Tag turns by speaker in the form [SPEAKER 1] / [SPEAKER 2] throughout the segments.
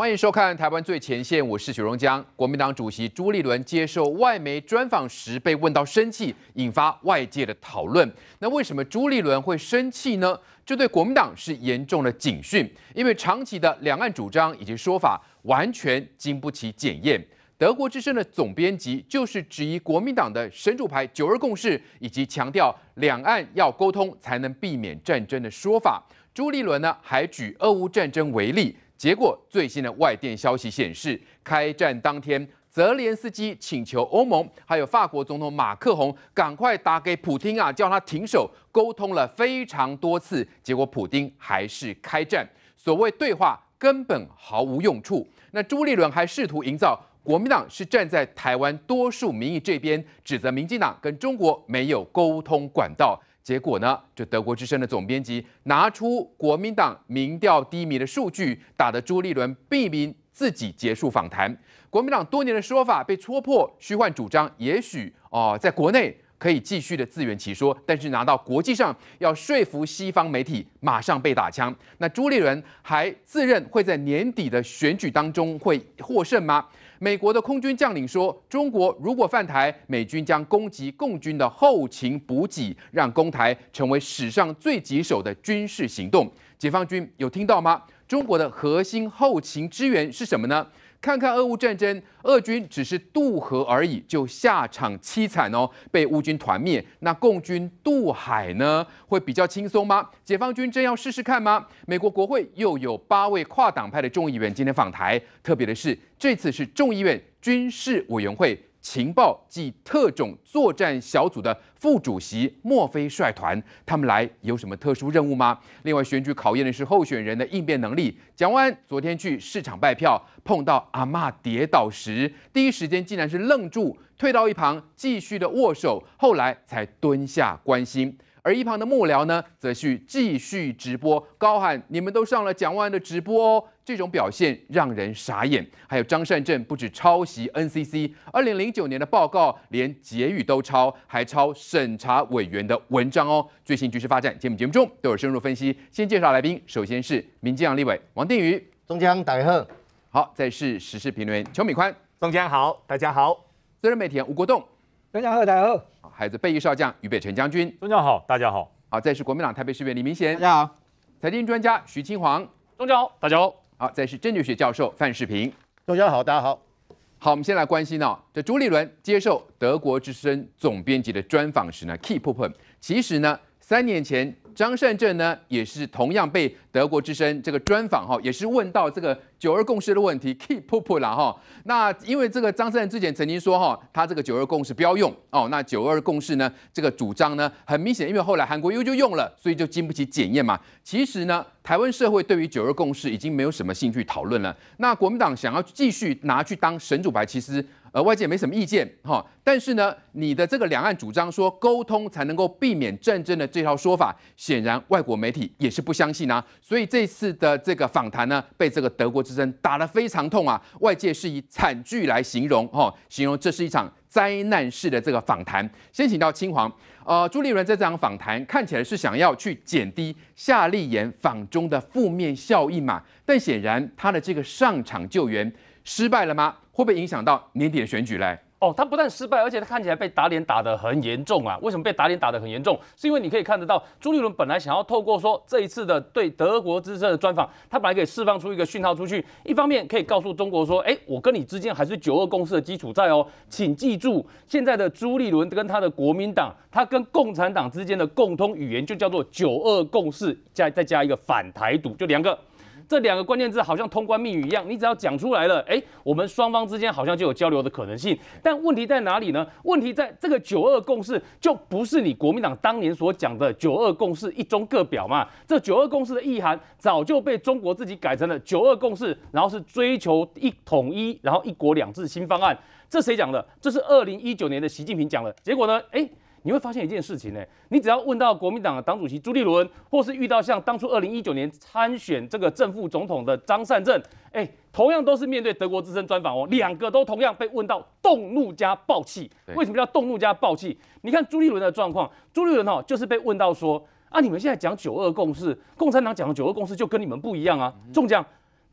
[SPEAKER 1] 欢迎收看《台湾最前线》，我是许荣江。国民党主席朱立伦接受外媒专访时被问到生气，引发外界的讨论。那为什么朱立伦会生气呢？这对国民党是严重的警讯，因为长期的两岸主张以及说法完全经不起检验。德国之声的总编辑就是质疑国民党的神主牌“九二共识”以及强调两岸要沟通才能避免战争的说法。朱立伦呢，还举俄乌战争为例。结果最新的外电消息显示，开战当天，泽连斯基请求欧盟还有法国总统马克龙赶快打给普京啊，叫他停手。沟通了非常多次，结果普京还是开战。所谓对话根本毫无用处。那朱立伦还试图营造国民党是站在台湾多数民意这边，指责民进党跟中国没有沟通管道。结果呢？就德国之声的总编辑拿出国民党民调低迷的数据，打得朱立伦避免自己结束访谈。国民党多年的说法被戳破，虚幻主张也许哦，在国内可以继续的自圆其说，但是拿到国际上要说服西方媒体，马上被打枪。那朱立伦还自认会在年底的选举当中会获胜吗？美国的空军将领说：“中国如果犯台，美军将攻击共军的后勤补给，让攻台成为史上最棘手的军事行动。”解放军有听到吗？中国的核心后勤支援是什么呢？看看俄乌战争，俄军只是渡河而已，就下场凄惨哦，被乌军团灭。那共军渡海呢，会比较轻松吗？解放军真要试试看吗？美国国会又有八位跨党派的众议员今天访台，特别的是，这次是众议院军事委员会、情报及特种作战小组的。副主席莫非率团，他们来有什么特殊任务吗？另外，选举考验的是候选人的应变能力。蒋万昨天去市场拜票，碰到阿嬷跌倒时，第一时间竟然是愣住，退到一旁，继续的握手，后来才蹲下关心。而一旁的幕僚呢，则是继续直播高喊：“你们都上了蒋万安的直播哦！”这种表现让人傻眼。还有张善政，不止抄袭 NCC 二零零九年的报告，连结语都抄，还抄审查委员的文章哦。最新局势发展，节目节目中都有深入分析。先介绍来宾，首先是民进党立委王定宇，中江大贺。好，再是时事评论员邱敏宽，中江好，大家好。自由媒体吴国栋。中将好，大家好，啊，还有位备役少将俞北辰将军，中将好，大家好，啊，再是国民党台北市委员李明贤，大家好，财经专家徐清煌，中将好，大家好，啊，再是政治学教授范世平，中将好，大家好，好，我们先来关心呢，这朱立伦接受德国之声总编辑的专访时呢，key p o p 其实呢，三年前。张善政呢，也是同样被德国之声这个专访哈，也是问到这个九二共识的问题 k e e p p o p l t 啦哈。那因为这个张善政之前曾经说哈，他这个九二共识不要用哦。那九二共识呢，这个主张呢，很明显，因为后来韩国又就用了，所以就经不起检验嘛。其实呢，台湾社会对于九二共识已经没有什么兴趣讨论了。那国民党想要继续拿去当神主牌，其实。呃，外界没什么意见，哈，但是呢，你的这个两岸主张说沟通才能够避免战争的这套说法，显然外国媒体也是不相信啊。所以这次的这个访谈呢，被这个德国之声打得非常痛啊，外界是以惨剧来形容，哈，形容这是一场灾难式的这个访谈。先请到青黄，呃，朱立伦在这场访谈看起来是想要去减低夏立言访中的负面效益嘛，但显然他的这个上
[SPEAKER 2] 场救援失败了吗？会不会影响到年底的选举嘞？哦，他不但失败，而且他看起来被打脸打得很严重啊！为什么被打脸打得很严重？是因为你可以看得到，朱立伦本来想要透过说这一次的对德国之声的专访，他本来可以释放出一个讯号出去，一方面可以告诉中国说，哎，我跟你之间还是九二共识的基础在哦，请记住，现在的朱立伦跟他的国民党，他跟共产党之间的共通语言就叫做九二共识，再再加一个反台独，就两个。这两个关键字好像通关密语一样，你只要讲出来了，哎，我们双方之间好像就有交流的可能性。但问题在哪里呢？问题在这个九二共识就不是你国民党当年所讲的九二共识一中各表嘛？这九二共识的意涵早就被中国自己改成了九二共识，然后是追求一统一，然后一国两制新方案。这谁讲的？这是二零一九年的习近平讲的。结果呢？哎。你会发现一件事情呢，你只要问到国民党党主席朱立伦，或是遇到像当初二零一九年参选这个正副总统的张善政，哎，同样都是面对德国之声专访哦，两个都同样被问到动怒加暴气。为什么叫动怒加暴气？你看朱立伦的状况，朱立伦哦，就是被问到说啊，你们现在讲九二共识，共产党讲的九二共识就跟你们不一样啊，中奖。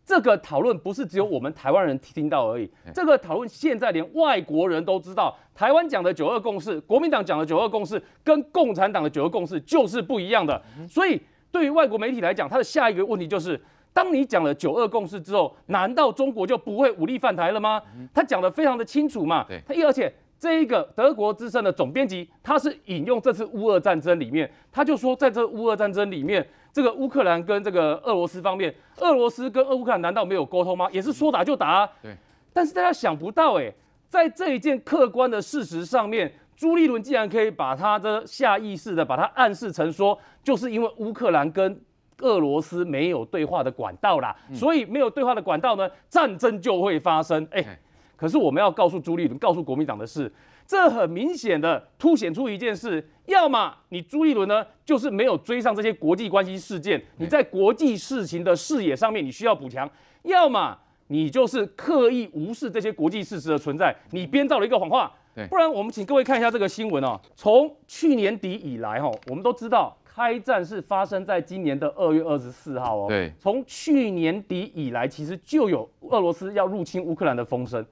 [SPEAKER 2] 这个讨论不是只有我们台湾人听到而已，这个讨论现在连外国人都知道。台湾讲的九二共识，国民党讲的九二共识，跟共产党的九二共识就是不一样的。所以对于外国媒体来讲，他的下一个问题就是：当你讲了九二共识之后，难道中国就不会武力犯台了吗？他讲的非常的清楚嘛。他而且。这一个德国之声的总编辑，他是引用这次乌俄战争里面，他就说，在这乌俄战争里面，这个乌克兰跟这个俄罗斯方面，俄罗斯跟乌克兰难道没有沟通吗？也是说打就打。对。但是大家想不到，哎，在这一件客观的事实上面，朱立伦竟然可以把他的下意识的把它暗示成说，就是因为乌克兰跟俄罗斯没有对话的管道啦，所以没有对话的管道呢，战争就会发生。哎。可是我们要告诉朱立伦、告诉国民党的是，这很明显的凸显出一件事：要么你朱立伦呢，就是没有追上这些国际关系事件；你在国际事情的视野上面，你需要补强；要么你就是刻意无视这些国际事实的存在，你编造了一个谎话。不然我们请各位看一下这个新闻哦。从去年底以来，哈，我们都知道开战是发生在今年的二月二十四号哦。对，从去年底以来，其实就有俄罗斯要入侵乌克兰的风声。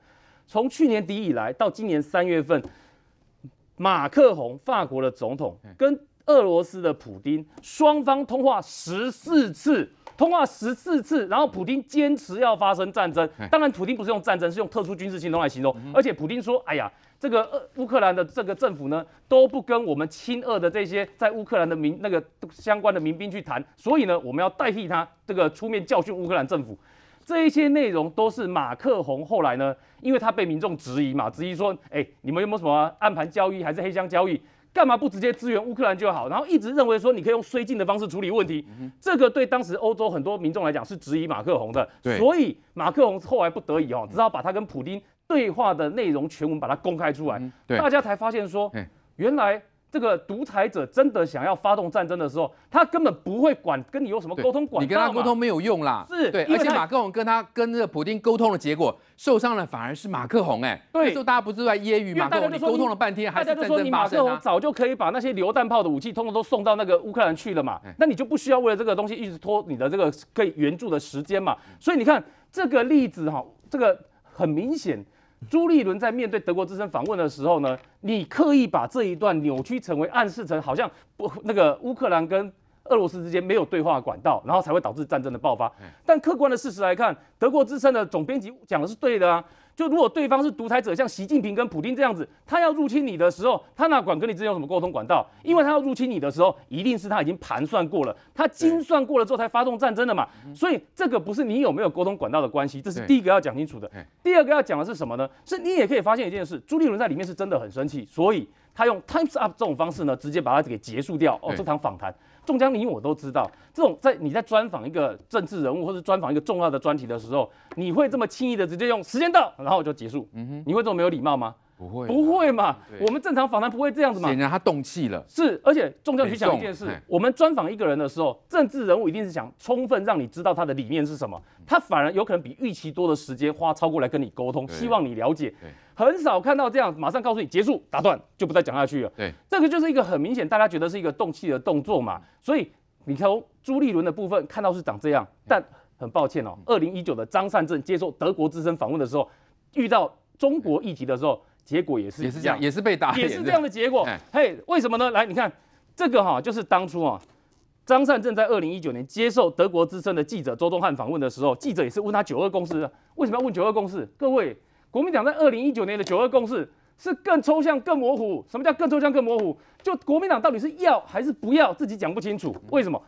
[SPEAKER 2] 从去年底以来到今年三月份，马克宏法国的总统跟俄罗斯的普京双方通话十四次，通话十四次，然后普京坚持要发生战争。当然，普京不是用战争，是用特殊军事行动来形容。而且，普京说：“哎呀，这个乌克兰的这个政府呢，都不跟我们亲俄的这些在乌克兰的民那个相关的民兵去谈，所以呢，我们要代替他这个出面教训乌克兰政府。”这一些内容都是马克宏后来呢，因为他被民众质疑嘛，质疑说，哎，你们有没有什么暗盘交易还是黑箱交易，干嘛不直接支援乌克兰就好？然后一直认为说，你可以用绥靖的方式处理问题，这个对当时欧洲很多民众来讲是质疑马克宏的。所以马克宏后来不得已哦，只好把他跟普京对话的内容全文把它公开出来，大家才发现说，原来。这个独裁者真的想要发动战争的时候，他根本不会管跟你有什么沟通。管你跟他沟通没有用啦，是。对，而且马克龙跟他跟这个普
[SPEAKER 1] 京沟通的结果，受伤了反而是马克龙哎。对。那时候大家不是在揶揄马克龙沟通了半天，还战争发生。大家就说你马克龙早
[SPEAKER 2] 就可以把那些榴弹炮的武器，通通都送到那个乌克兰去了嘛？那你就不需要为了这个东西一直拖你的这个可以援助的时间嘛？所以你看这个例子哈，这个很明显。朱立伦在面对德国之声访问的时候呢，你刻意把这一段扭曲成为暗示成好像不那个乌克兰跟俄罗斯之间没有对话管道，然后才会导致战争的爆发。但客观的事实来看，德国之声的总编辑讲的是对的啊。就如果对方是独裁者，像习近平跟普京这样子，他要入侵你的时候，他哪管跟你之间有什么沟通管道？因为他要入侵你的时候，一定是他已经盘算过了，他精算过了之后才发动战争的嘛。所以这个不是你有没有沟通管道的关系，这是第一个要讲清楚的。第二个要讲的是什么呢？是你也可以发现一件事，朱立伦在里面是真的很生气，所以他用 Times Up 这种方式呢，直接把他给结束掉。哦，这场访谈。中江，你我都知道，这种在你在专访一个政治人物或者专访一个重要的专题的时候，你会这么轻易的直接用时间到，然后就结束？嗯哼，你会这么没有礼貌吗？不会，不会嘛？我们正常访谈不会这样子嘛？显
[SPEAKER 1] 然他动气了。
[SPEAKER 2] 是，而且重江，你想一件事，我们专访一个人的时候，政治人物一定是想充分让你知道他的理念是什么，他反而有可能比预期多的时间花超过来跟你沟通，希望你了解。很少看到这样，马上告诉你结束，打断就不再讲下去了。对，这个就是一个很明显，大家觉得是一个动气的动作嘛。所以你从朱立伦的部分看到是长这样，但很抱歉哦，二零一九的张善政接受德国之声访问的时候，遇到中国议题的时候，结果也是也是这样，也是被打，也是这样的结果。嘿，为什么呢？来，你看这个哈，就是当初啊，张善政在二零一九年接受德国之声的记者周宗汉访问的时候，记者也是问他九二公司为什么要问九二公司？各位。国民党在二零一九年的九二共识是更抽象、更模糊。什么叫更抽象、更模糊？就国民党到底是要还是不要，自己讲不清楚。为什么？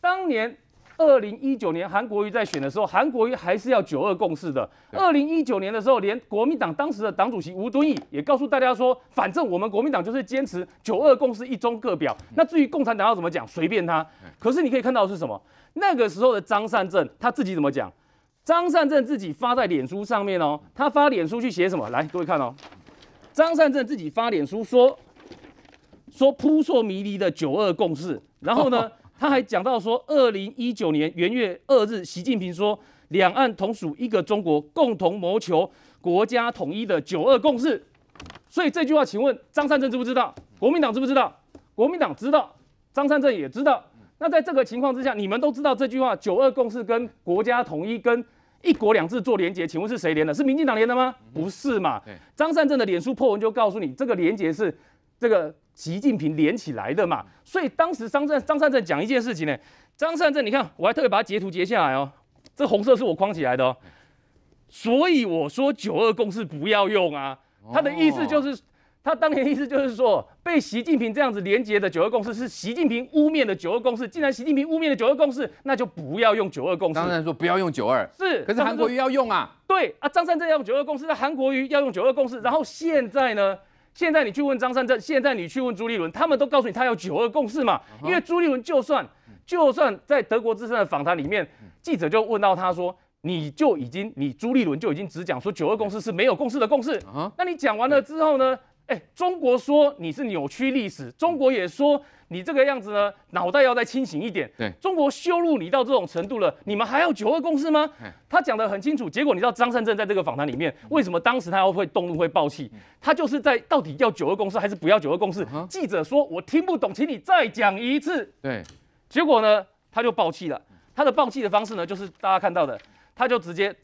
[SPEAKER 2] 当年二零一九年韩国瑜在选的时候，韩国瑜还是要九二共识的。二零一九年的时候，连国民党当时的党主席吴敦义也告诉大家说：“反正我们国民党就是坚持九二共识，一中各表。”那至于共产党要怎么讲，随便他。可是你可以看到是什么？那个时候的张善政他自己怎么讲？张善政自己发在脸书上面哦，他发脸书去写什么？来，各位看哦，张善政自己发脸书说说扑朔迷离的九二共识，然后呢，他还讲到说，二零一九年元月二日，习近平说两岸同属一个中国，共同谋求国家统一的九二共识。所以这句话，请问张善政知不知道？国民党知不知道？国民党知道，张善政也知道。那在这个情况之下，你们都知道这句话，九二共识跟国家统一跟。一国两制做连结，请问是谁连的？是民进党连的吗？不是嘛？张善政的脸书破文就告诉你，这个连结是这个习近平连起来的嘛。所以当时张善张善政讲一件事情呢，张善政，你看我还特别把它截图截下来哦，这红色是我框起来的哦。所以我说九二共识不要用啊，他的意思就是。他当年意思就是说，被习近平这样子连接的九二共识是习近平污蔑的九二共识。既然习近平污蔑了九二共识，那就不要用九二共识。当然说
[SPEAKER 1] 不要用九二，是。可是韩国瑜要用啊？
[SPEAKER 2] 对啊，张三正要用九二共识，那韩国瑜要用九二共识。然后现在呢？现在你去问张三正，现在你去问朱立伦，他们都告诉你他要九二共识嘛？因为朱立伦就算就算在德国之声的访谈里面，记者就问到他说，你就已经你朱立伦就已经只讲说九二共识是没有共识的共识啊？那你讲完了之后呢？哎，中国说你是扭曲历史，中国也说你这个样子呢，脑袋要再清醒一点。对，中国羞辱你到这种程度了，你们还要九二共识吗？他讲得很清楚。结果你知道张善政在这个访谈里面，为什么当时他要会动怒会暴气？他就是在到底要九二共识还是不要九二共识？记者说我听不懂，请你再讲一次。对，结果呢，他就暴气了。他的暴气的方式呢，就是大家看到的，他就直接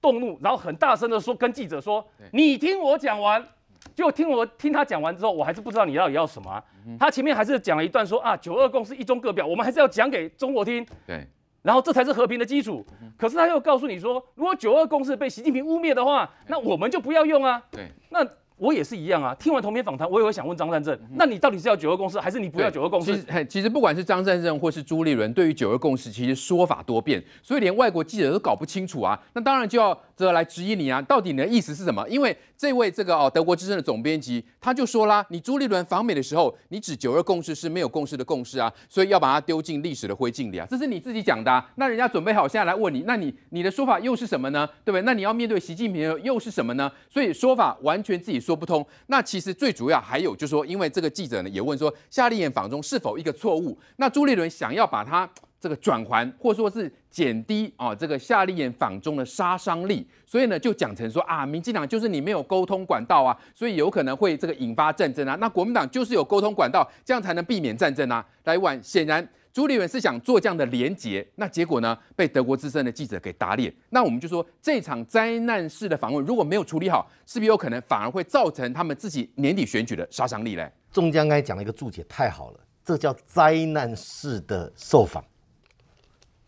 [SPEAKER 2] 动怒，然后很大声的说跟记者说：“你听我讲完。”就听我听他讲完之后，我还是不知道你到底要什么。他前面还是讲了一段说啊，九二共识一中各表，我们还是要讲给中国听。对，然后这才是和平的基础。可是他又告诉你说，如果九二共识被习近平污蔑的话，那我们就不要用啊。对，那。我也是一样啊！听完同篇访谈，我也会想问张占正：那你到底是要九二共识，还是你不要九二共识？其实不管是张善正或是朱立
[SPEAKER 1] 伦，对于九二共识其实说法多变，所以连外国记者都搞不清楚啊！那当然就要这来质疑你啊！到底你的意思是什么？因为这位这个哦德国之声的总编辑他就说啦：你朱立伦访美的时候，你指九二共识是没有共识的共识啊，所以要把它丢进历史的灰烬里啊！这是你自己讲的，啊。那人家准备好现在来问你，那你你的说法又是什么呢？对不对？那你要面对习近平又是什么呢？所以说法完全自己。说不通。那其实最主要还有就是说，因为这个记者呢也问说，夏立营访中是否一个错误？那朱立伦想要把他这个转还，或说是减低啊这个夏立营访中的杀伤力，所以呢就讲成说啊，民进党就是你没有沟通管道啊，所以有可能会这个引发战争啊。那国民党就是有沟通管道，这样才能避免战争啊。来晚显然。朱立伦是想做这样的连结，那结果呢？被德国资深的记者给打脸。那我们就说，这场灾难式的访问如果没有处理好，是不是有可能反而会造成他们自己年底选举的杀伤力嘞。
[SPEAKER 3] 中江刚才讲了一个注解，太好了，这叫灾难式的受访。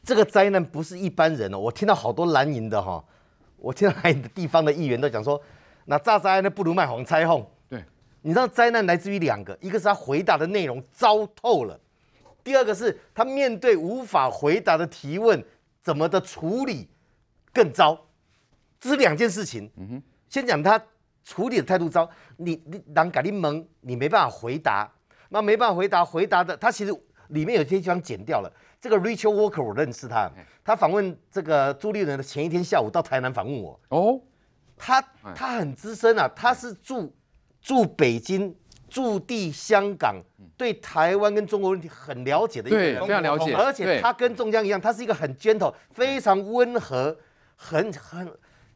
[SPEAKER 3] 这个灾难不是一般人哦。我听到好多蓝营的哈，我听蓝营的地方的议员都讲说，那炸灾那不如卖红彩红。对，你知道灾难来自于两个，一个是他回答的内容糟透了。第二个是他面对无法回答的提问，怎么的处理更糟，这是两件事情。嗯哼，先讲他处理的态度糟，你你人肯定懵，你没办法回答，那没办法回答，回答的他其实里面有些地方剪掉了。这个 Rachel Walker 我认识他，他访问这个朱立伦的前一天下午到台南访问我。哦，他他很资深啊，他是住住北京。驻地香港，对台湾跟中国问题很了解的一个人，非常了解。而且他跟中江一样，他是一个很 gentle、非常温和，很很，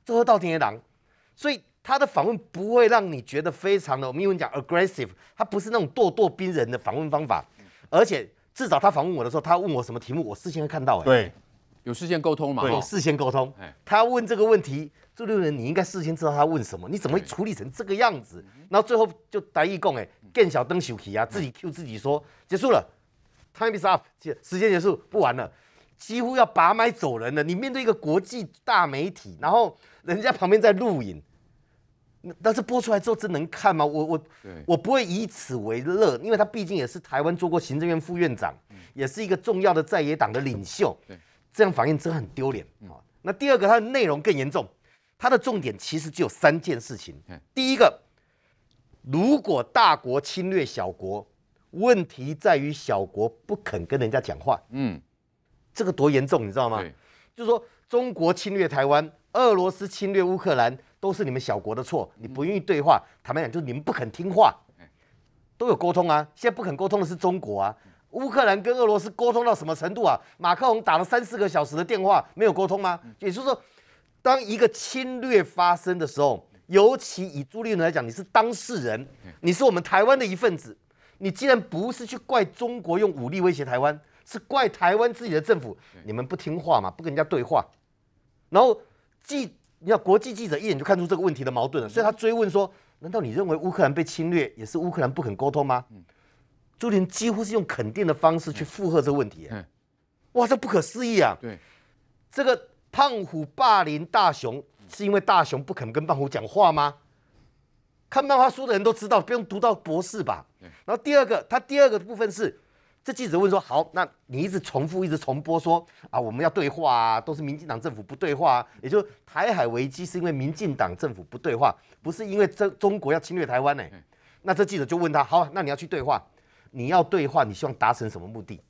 [SPEAKER 3] 做是稻田的狼。所以他的访问不会让你觉得非常的，我们英文讲 aggressive，他不是那种咄咄逼人的访问方法。而且至少他访问我的时候，他问我什么题目，我事先会看到。哎，对，有事先沟通嘛？对，事先沟通。他问这个问题。这六年你应该事先知道他问什么，你怎么处理成这个样子？然后最后就呆一共哎，更小灯手机啊，自己 Q 自己说结束了，time is up，结时间结束不玩了，几乎要拔麦走人了。你面对一个国际大媒体，然后人家旁边在录影，但是播出来之后，真能看吗？我我我不会以此为乐，因为他毕竟也是台湾做过行政院副院长，也是一个重要的在野党的领袖，这样反应真的很丢脸啊。那第二个，他的内容更严重。它的重点其实只有三件事情。第一个，如果大国侵略小国，问题在于小国不肯跟人家讲话。嗯，这个多严重，你知道吗？就是说，中国侵略台湾，俄罗斯侵略乌克兰，都是你们小国的错。你不愿意对话，坦白讲，就是你们不肯听话。都有沟通啊，现在不肯沟通的是中国啊。乌克兰跟俄罗斯沟通到什么程度啊？马克龙打了三四个小时的电话，没有沟通吗？也就是说。当一个侵略发生的时候，尤其以朱立伦来讲，你是当事人，你是我们台湾的一份子。你既然不是去怪中国用武力威胁台湾，是怪台湾自己的政府，你们不听话嘛，不跟人家对话。然后记，你看国际记者一眼就看出这个问题的矛盾了，所以他追问说：“难道你认为乌克兰被侵略也是乌克兰不肯沟通吗？”朱立几乎是用肯定的方式去附和这个问题。哇，这不可思议啊！对，这个。胖虎霸凌大雄，是因为大雄不肯跟胖虎讲话吗？看漫画书的人都知道，不用读到博士吧。然后第二个，他第二个部分是，这记者问说：好，那你一直重复，一直重播，说啊，我们要对话啊，都是民进党政府不对话，也就是台海危机是因为民进党政府不对话，不是因为这中国要侵略台湾呢。那这记者就问他：好，那你要去对话，你要对话，你希望达成什么目的？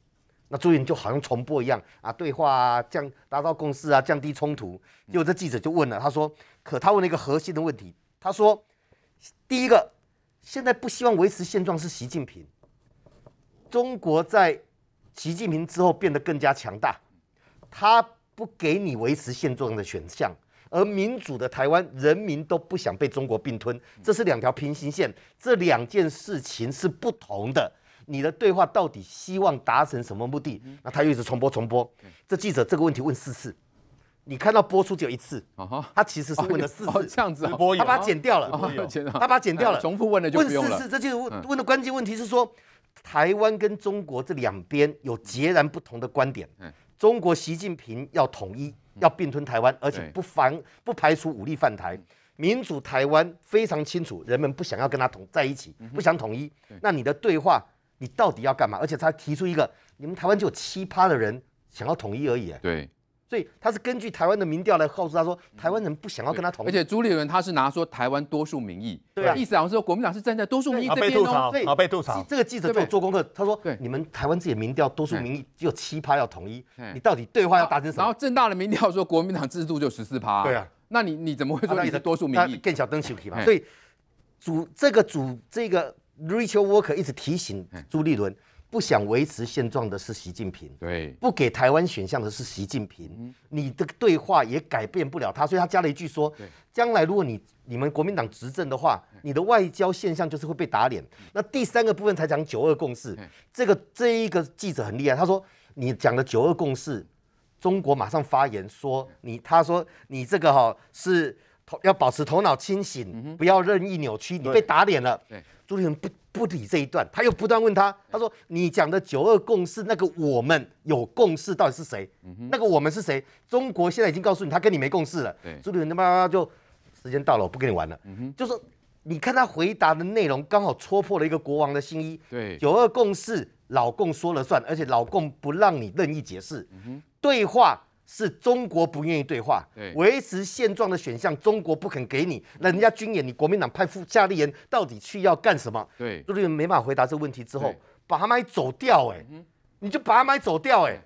[SPEAKER 3] 那朱云就好像重播一样啊，对话啊，降达到共识啊，降低冲突。有这记者就问了，他说：“可他问了一个核心的问题，他说，第一个，现在不希望维持现状是习近平。中国在习近平之后变得更加强大，他不给你维持现状的选项，而民主的台湾人民都不想被中国并吞，这是两条平行线，这两件事情是不同的。”你的对话到底希望达成什么目的？那他又一直重播重播。这记者这个问题问四次，你看到播出只有一次他其实是问了四次，这样子，他把剪掉了，他把剪掉了，重复问了就问四次，这就问的关键问题是说，台湾跟中国这两边有截然不同的观点。中国习近平要统一，要并吞台湾，而且不防不排除武力犯台。民主台湾非常清楚，人们不想要跟他同在一起，不想统一。那你的对话。你到底要干嘛？而且他提出一个，你们台湾就有七趴的
[SPEAKER 1] 人想要统一而已。
[SPEAKER 4] 对，
[SPEAKER 3] 所以他是根据台湾的民调来告诉他说，台湾人不想
[SPEAKER 1] 要跟他统一。而且朱立伦他是拿说台湾多数民意。对啊，意思好像是说国民党是站在多数民意这边哦。被吐槽，被吐槽。这个记者做做
[SPEAKER 3] 功课，他说，你们台湾自己的民调，多数民意只有七趴要
[SPEAKER 1] 统一，你到底对话要达成什么？然后正大的民调说国民党制度就十四趴。对啊，那你你怎么会说你的多数民意更小灯球皮趴？所以主这个主这个。
[SPEAKER 3] Rachel Walker 一直提醒朱立伦，不想维持现状的是习近平，对，不给台湾选项的是习近平。你的对话也改变不了他，所以他加了一句说：“将来如果你你们国民党执政的话，你的外交现象就是会被打脸。”那第三个部分才讲九二共识。这个这一个记者很厉害，他说你讲的九二共识，中国马上发言说你，他说你这个哈是头要保持头脑清醒，不要任意扭曲，你被打脸了。朱立伦不不理这一段，他又不断问他，他说：“你讲的九二共识那个我们有共识到底是谁？那个我们是谁？中国现在已经告诉你，他跟你没共识了。”朱立伦他妈就时间到了，我不跟你玩了。就说你看他回答的内容，刚好戳破了一个国王的新衣。对，九二共识老共说了算，而且老共不让你任意解释。对话。是中国不愿意对话，维持现状的选项，中国不肯给你。那人家军演，你国民党派副夏立仁到底去要干什么？对，傅家丽仁没法回答这个问题之后，把他们走掉，哎，你就把他们走掉，哎，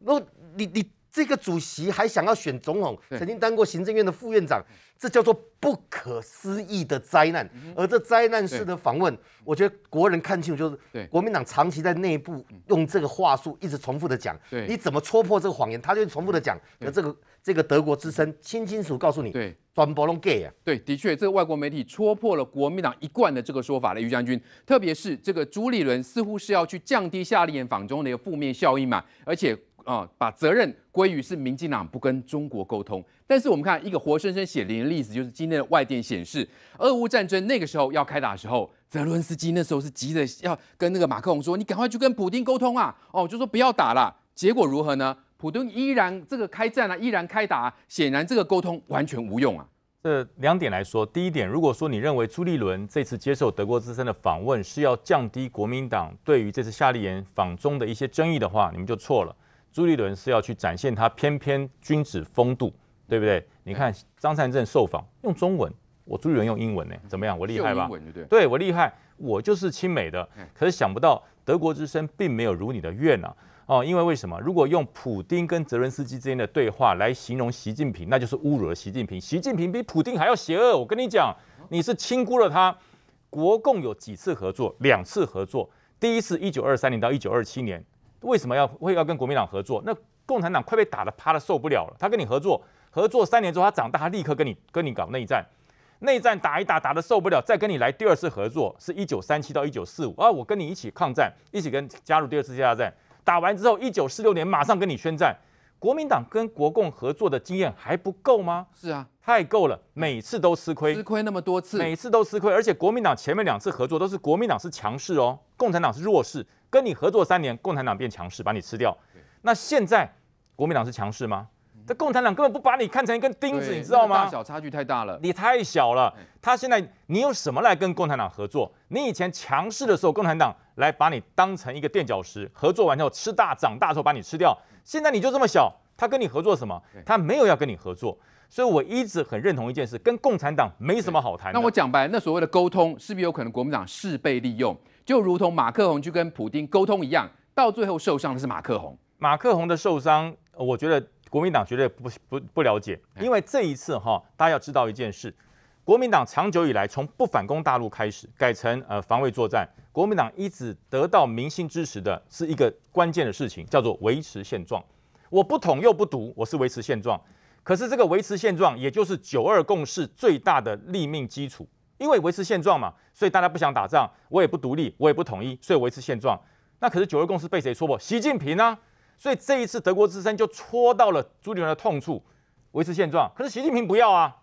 [SPEAKER 3] 那你你。这个主席还想要选总统，曾经当过行政院的副院长，这叫做不可思议的灾难。而这灾难式的访问，我觉得国人看清楚就是国民党长期在内部用这个话术一直重复的讲，你
[SPEAKER 1] 怎么戳破这个谎言？他就重复的讲，而这个这个德国之声清清楚告诉你，对，专门包 gay 啊。对，的确，这个外国媒体戳破了国民党一贯的这个说法了，于将军，特别是这个朱立伦似乎是要去降低夏令营访中的一个负面效应嘛，而且。啊，把责任归于是民进党不跟中国沟通。但是我们看一个活生生血淋的例子，就是今天的外电显示，俄乌战争那个时候要开打的时候，泽伦斯基那时候是急着要跟那个马克龙说，你赶快去跟普京沟通啊，哦，就说不要打了。结果如何呢？普京依然这个开战啊，依然开打。
[SPEAKER 4] 显然这个沟通完全无用啊。这两点来说，第一点，如果说你认为朱立伦这次接受德国之声的访问是要降低国民党对于这次夏令营访中的一些争议的话，你们就错了。朱立伦是要去展现他翩翩君子风度，对不对？你看张善政受访用中文，我朱立伦用英文呢，怎么样？我厉害吧？对。对我厉害，我就是亲美的。可是想不到德国之声并没有如你的愿啊！哦，因为为什么？如果用普丁跟泽伦斯基之间的对话来形容习近平，那就是侮辱了习近平。习近平比普丁还要邪恶。我跟你讲，你是轻估了他。国共有几次合作？两次合作。第一次一九二三年到一九二七年。为什么要会要跟国民党合作？那共产党快被打的趴的受不了了。他跟你合作，合作三年之后他长大，他立刻跟你跟你搞内战。内战打一打打的受不了，再跟你来第二次合作是一九三七到一九四五啊，我跟你一起抗战，一起跟加入第二次世界大战。打完之后一九四六年马上跟你宣战。国民党跟国共合作的经验还不够吗？是啊，太够了，每次都吃亏，吃亏那么多次，每次都吃亏。而且国民党前面两次合作都是国民党是强势哦，共产党是弱势，跟你合作三年，共产党变强势，把你吃掉。那现在国民党是强势吗？这共产党根本不把你看成一根钉子，你知道吗？大小差距太大了，你太小了。他现在你用什么来跟共产党合作？你以前强势的时候，共产党来把你当成一个垫脚石，合作完之后吃大长大之后把你吃掉。现在你就这么小，他跟你合作什么？他没有要跟你合作。所以我一直很认同一件事，跟共产党没什么好谈。那我讲白，那所谓的沟通，是不是有可能国民党是被利用，就如同马克宏去跟普京沟通一样，到最后受伤的是马克宏。马克宏的受伤，我觉得。国民党绝对不不不了解，因为这一次哈，大家要知道一件事，国民党长久以来从不反攻大陆开始，改成呃防卫作战。国民党一直得到民心支持的是一个关键的事情，叫做维持现状。我不统又不独，我是维持现状。可是这个维持现状，也就是九二共识最大的立命基础，因为维持现状嘛，所以大家不想打仗，我也不独立，我也不统一，所以维持现状。那可是九二共识被谁戳破？习近平呢？所以这一次德国之声就戳到了朱立伦的痛处，维持现状，可是习近平不要啊。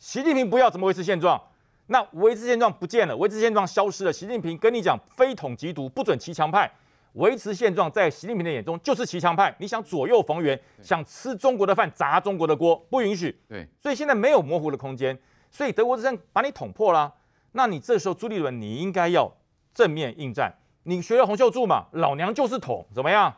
[SPEAKER 4] 习近平不要怎么维持现状？那维持现状不见了，维持现状消失了。习近平跟你讲，非统即独，不准骑墙派维持现状，在习近平的眼中就是骑墙派。你想左右逢源，想吃中国的饭砸中国的锅，不允许。对，所以现在没有模糊的空间，所以德国之声把你捅破了，那你这时候朱立伦，你应该要正面应战。你学了洪秀柱嘛，老娘就是捅，怎么样？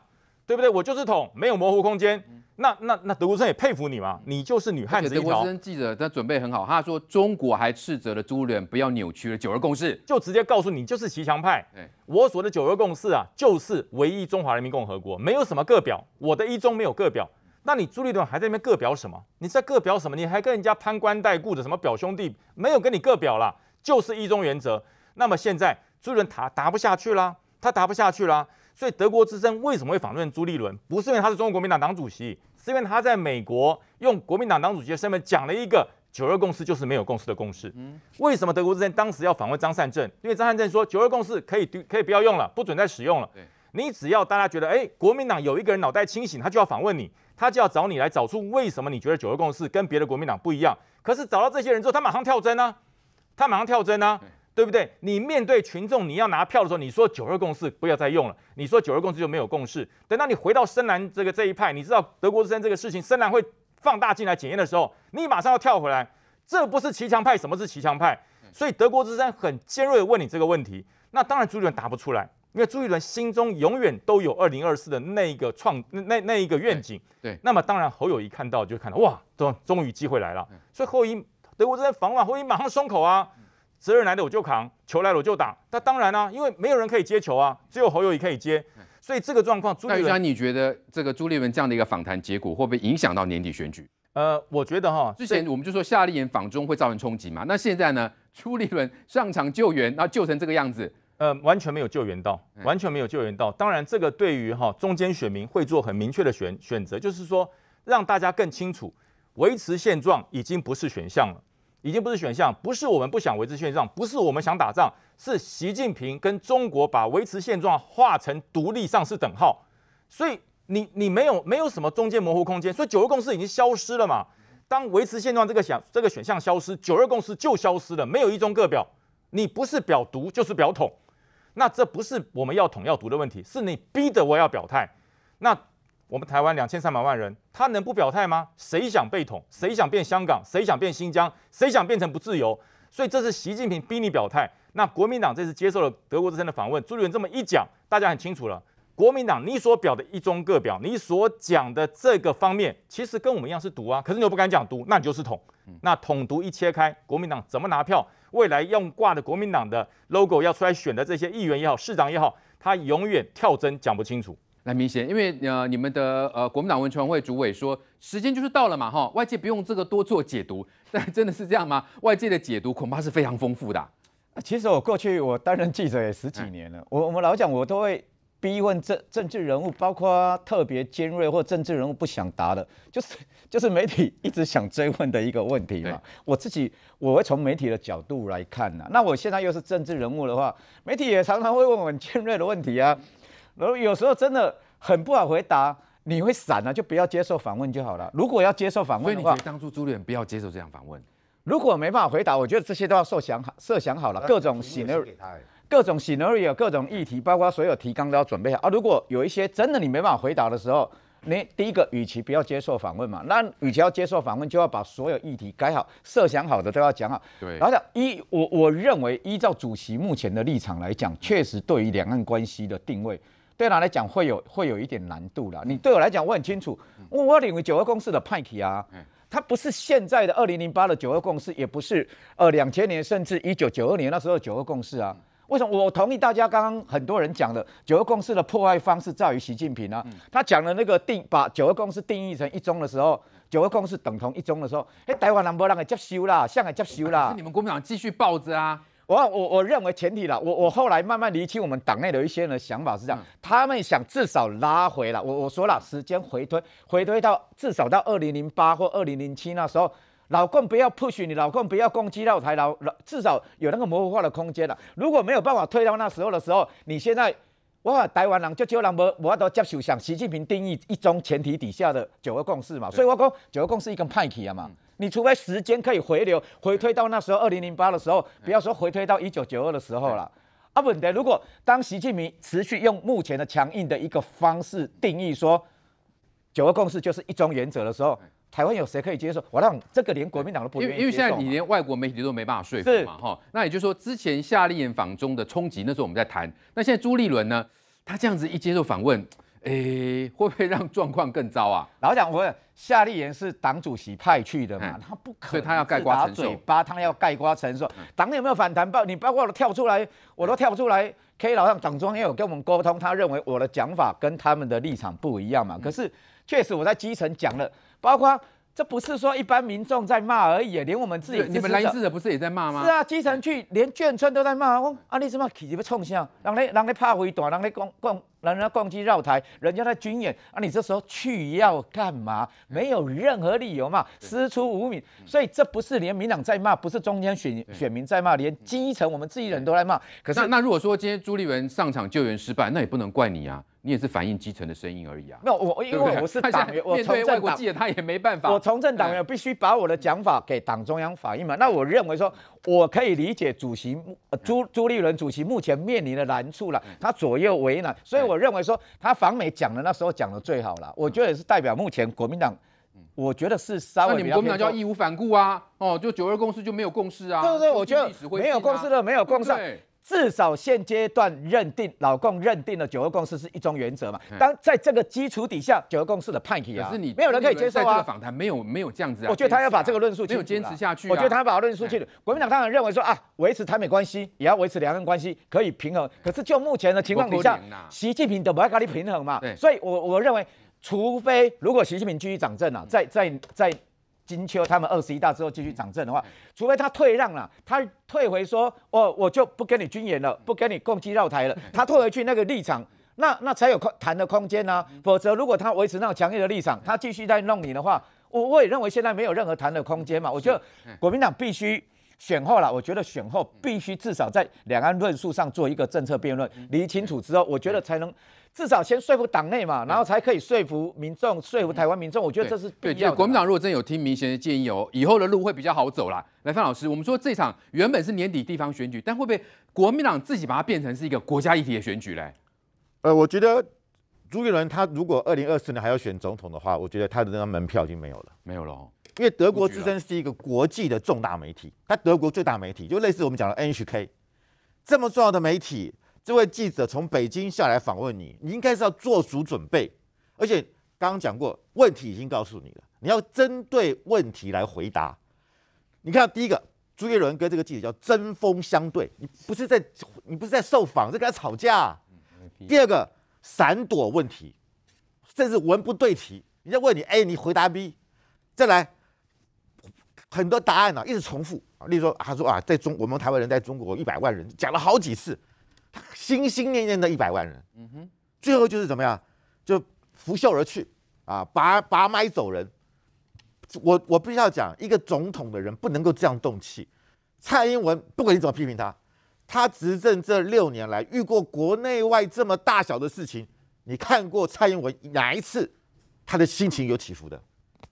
[SPEAKER 4] 对不对？我就是桶，没有模糊空间。那那那德国生也佩服你嘛？你就是女汉子一德国生记者他准备很好，他说中国还斥责了朱立伦不要扭曲了九二共识，就直接告诉你就是骑墙派。我所的九二共识啊，就是唯一中华人民共和国，没有什么个表。我的一中没有个表，那你朱立伦还在那边个表什么？你在个表什么？你还跟人家攀官带故的什么表兄弟？没有跟你个表了，就是一中原则。那么现在朱立伦打打不下去啦，他打不下去啦。所以德国之声为什么会访问朱立伦？不是因为他是中国国民党党主席，是因为他在美国用国民党党主席的身份讲了一个“九二共识”，就是没有共识的共识。嗯，为什么德国之声当时要访问张善政？因为张善政说“九二共识”可以可以不要用了，不准再使用了。你只要大家觉得，哎，国民党有一个人脑袋清醒，他就要访问你，他就要找你来找出为什么你觉得“九二共识”跟别的国民党不一样。可是找到这些人之后，他马上跳针呢？他马上跳针呢？对不对？你面对群众，你要拿票的时候，你说“九二共识”不要再用了，你说“九二共识”就没有共识。等到你回到深蓝这个这一派，你知道德国之声这个事情，深蓝会放大进来检验的时候，你马上要跳回来，这不是骑墙派，什么是骑墙派？所以德国之声很尖锐的问你这个问题，那当然朱立伦答不出来，因为朱立伦心中永远都有二零二四的那一个创那那那一个愿景。对，那么当然侯友谊看到就看到哇，终终于机会来了，所以侯一德国之声防范，侯一马上松口啊。责任来了我就扛，球来了我就打。那当然啦，因为没有人可以接球啊，只有侯友谊可以接。所以这个状况，朱立伦，你
[SPEAKER 1] 觉得这个朱立伦这样的一个访谈结果会不会影响到年底选举？
[SPEAKER 4] 呃，我觉得哈，之前我们就说夏立言
[SPEAKER 1] 访中会造成冲击嘛。那现在呢，朱立伦上场救援，然后救成这个样子，呃，
[SPEAKER 4] 完全没有救援到，完全没有救援到。当然，这个对于哈中间选民会做很明确的选选择，就是说让大家更清楚，维持现状已经不是选项了。已经不是选项，不是我们不想维持现状，不是我们想打仗，是习近平跟中国把维持现状化成独立上市等号，所以你你没有没有什么中间模糊空间，所以九二共识已经消失了嘛。当维持现状这个想这个选项消失，九二共识就消失了，没有一中各表，你不是表独就是表统，那这不是我们要统要独的问题，是你逼得我要表态，那。我们台湾两千三百万人，他能不表态吗？谁想被统？谁想变香港？谁想变新疆？谁想变成不自由？所以这是习近平逼你表态。那国民党这次接受了德国之声的访问，朱立伦这么一讲，大家很清楚了。国民党你所表的一中各表，你所讲的这个方面，其实跟我们一样是毒啊。可是你又不敢讲毒，那你就是统。那统独一切开，国民党怎么拿票？未来用挂的国民党的 logo 要出来选的这些议员也好，市长也好，他永远跳针讲不清楚。很明显，因为呃，你们的
[SPEAKER 1] 呃国民党文传会主委说，时间就是到了嘛，哈，外界不用这个多做解读，但 真的
[SPEAKER 5] 是这样吗？外界的解读恐怕是非常丰富的。其实我过去我担任记者也十几年了，我我们老讲我都会逼问政政治人物，包括特别尖锐或政治人物不想答的，就是就是媒体一直想追问的一个问题嘛。我自己我会从媒体的角度来看的，那我现在又是政治人物的话，媒体也常常会问很尖锐的问题啊。然后有时候真的很不好回答，你会闪了，就不要接受访问就好了。如果要接受访问，所以你觉得当初朱立伦不要接受这样访问？如果没办法回答，我觉得这些都要设想好，设想好了各种喜怒，各种喜怒有各种议题，包括所有提纲都要准备好啊。如果有一些真的你没办法回答的时候，你第一个，与其不要接受访问嘛，那与其要接受访问，就要把所有议题改好，设想好的都要讲好。对，而且依我我认为，依照主席目前的立场来讲，确实对于两岸关系的定位。对他来讲会有会有一点难度啦。你对我来讲我很清楚，我我认为九二共识的派系啊，它不是现在的二零零八的九二共识，也不是呃两千年甚至一九九二年那时候的九二共识啊。为什么？我同意大家刚刚很多人讲的，九二共识的破坏方式在于习近平啊，他讲的那个定把九二共识定义成一中的时候，九二共识等同一中的时候，哎，台湾人不让海接收啦，香港接收啦，是你们国民党继续抱着啊。我我我认为前提了，我我后来慢慢理清我们党内的一些人的想法是这样，他们想至少拉回了，我我说了时间回推回推到至少到二零零八或二零零七那时候，老共不要 push 你，老共不要攻击到台老老，至少有那个模糊化的空间了。如果没有办法推到那时候的时候，你现在哇台湾人就就让毛毛我都接手，想习近平定义一中前提底下的九二共识嘛，所以我讲九二共识一根派气啊嘛。你除非时间可以回流回推到那时候二零零八的时候，不要说回推到一九九二的时候了。啊不，如果当习近平持续用目前的强硬的一个方式定义说九二共识就是一中原则的时候，台湾有谁可以接受？我让这个连国民党都不愿意，因为现在你
[SPEAKER 1] 连外国媒体都没办法说服嘛哈。那也就是说，之前夏立言访中的冲击那时候我们在谈，那现在朱立伦呢，他这样子一接受访问。诶，会不会让状况
[SPEAKER 5] 更糟啊？老蒋，我问夏立言是党主席派去的嘛？他不可，所以他要盖棺成巴，他要盖瓜成说，党有没有反弹报？你包括我跳出来，我都跳出来。K 老蒋党中央有跟我们沟通，他认为我的讲法跟他们的立场不一样嘛。可是确实我在基层讲了，包括这不是说一般民众在骂而已，连我们自己，你们蓝营的者不是也在骂吗？是啊，基层去连眷村都在骂我，啊，你么起什么冲向？人你人你拍回短，人你讲讲。人家逛街绕台，人家在军演啊，你这时候去要干嘛？没有任何理由嘛，师出无名。所以这不是连民党在骂，不是中间选选民在骂，连基层我们自己人都在骂。可是那如果说今天
[SPEAKER 1] 朱立伦上场救援失败，那也不能怪你啊，你也是反映基层的声音而已啊。那我因
[SPEAKER 5] 为我是党员，我从政，我记得他也没办法。我从政党员必须把我的讲法给党中央反映嘛。那我认为说。我可以理解主席朱朱立伦主席目前面临的难处了，他左右为难，所以我认为说他访美讲的那时候讲的最好了，我觉得也是代表目前国民党，我觉得是稍微你们国民党叫义
[SPEAKER 1] 无反顾啊，哦，就九二共识就没有共识啊，对对，我觉得没有共识的，没有共识。
[SPEAKER 5] 至少现阶段认定，老共认定了九二共识是一中原则嘛？当在这个基础底下，九二共识的判题啊，没有人可以接受啊。在这个访谈没有没有这样
[SPEAKER 1] 子啊。我觉得他要把这个论述没有坚持下去。我觉得他要把
[SPEAKER 5] 论述去了，国民党当然认为说啊，维持台美关系也要维持两岸关系可以平衡，可是就目前的情况底下，习近平都不爱搞这平衡嘛。所以，我我认为，除非如果习近平继续掌政啊，在在在。金秋他们二十一大之后继续掌政的话，除非他退让了，他退回说，我我就不跟你军演了，不跟你共机绕台了，他退回去那个立场，那那才有空谈的空间啊。否则，如果他维持那种强硬的立场，他继续在弄你的话，我我也认为现在没有任何谈的空间嘛。我觉得国民党必须。选后了，我觉得选后必须至少在两岸论述上做一个政策辩论，理清楚之后，我觉得才能至少先说服党内嘛，然后才可以说服民众，说服台湾民众。我觉得这是对。对，国
[SPEAKER 1] 民党如果真有听民选的建议哦，以后的路会比较好走啦。来，范老师，我们说这场原本是年底地方选举，但会不会国民党自己把它变成是一个国家议题的选举嘞？
[SPEAKER 6] 呃，我觉得朱立伦他如果二零二四年还要选总统的话，我觉得他的那张门票已经没有了，没有了。因为德国之声是一个国际的重大媒体，它德国最大媒体，就类似我们讲的 NHK 这么重要的媒体。这位记者从北京下来访问你，你应该是要做足准备。而且刚刚讲过，问题已经告诉你了，你要针对问题来回答。你看，第一个，朱一伦跟这个记者叫针锋相对，你不是在你不是在受访，在跟他吵架。第二个，闪躲问题，甚至文不对题。人家问你，A，你回答 B，再来。很多答案呢，一直重复啊。例如说，他说啊，在中我们台湾人在中国一百万人，讲了好几次，他心心念念的一百万人，嗯哼，最后就是怎么样，就拂袖而去啊，拔拔麦走人。我我必须要讲，一个总统的人不能够这样动气。蔡英文不管你怎么批评他，他执政这六年来遇过国内外这么大小的事情，你看过蔡英文哪一次他的心情有起伏的？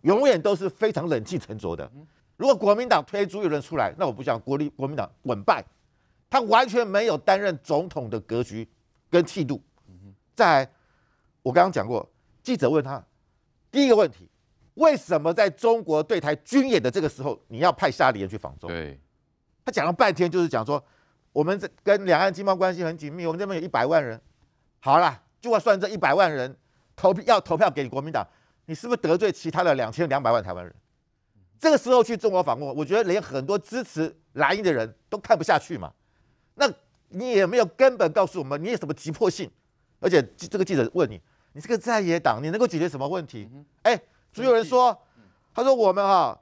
[SPEAKER 6] 永远都是非常冷静沉着的。如果国民党推朱一伦出来，那我不想国立国民党稳败，他完全没有担任总统的格局跟气度。再来，我刚刚讲过，记者问他第一个问题：为什么在中国对台军演的这个时候，你要派下联去
[SPEAKER 4] 防中？对，
[SPEAKER 6] 他讲了半天就是讲说，我们这跟两岸经贸关系很紧密，我们这边有一百万人，好了，就要算这一百万人投票要投票给国民党，你是不是得罪其他的两千两百万台湾人？这个时候去中国访问，我觉得连很多支持蓝营的人都看不下去嘛。那你也没有根本告诉我们你有什么急迫性，而且这个记者问你，你是个在野党，你能够解决什么问题？哎，所有人说，他说我们哈，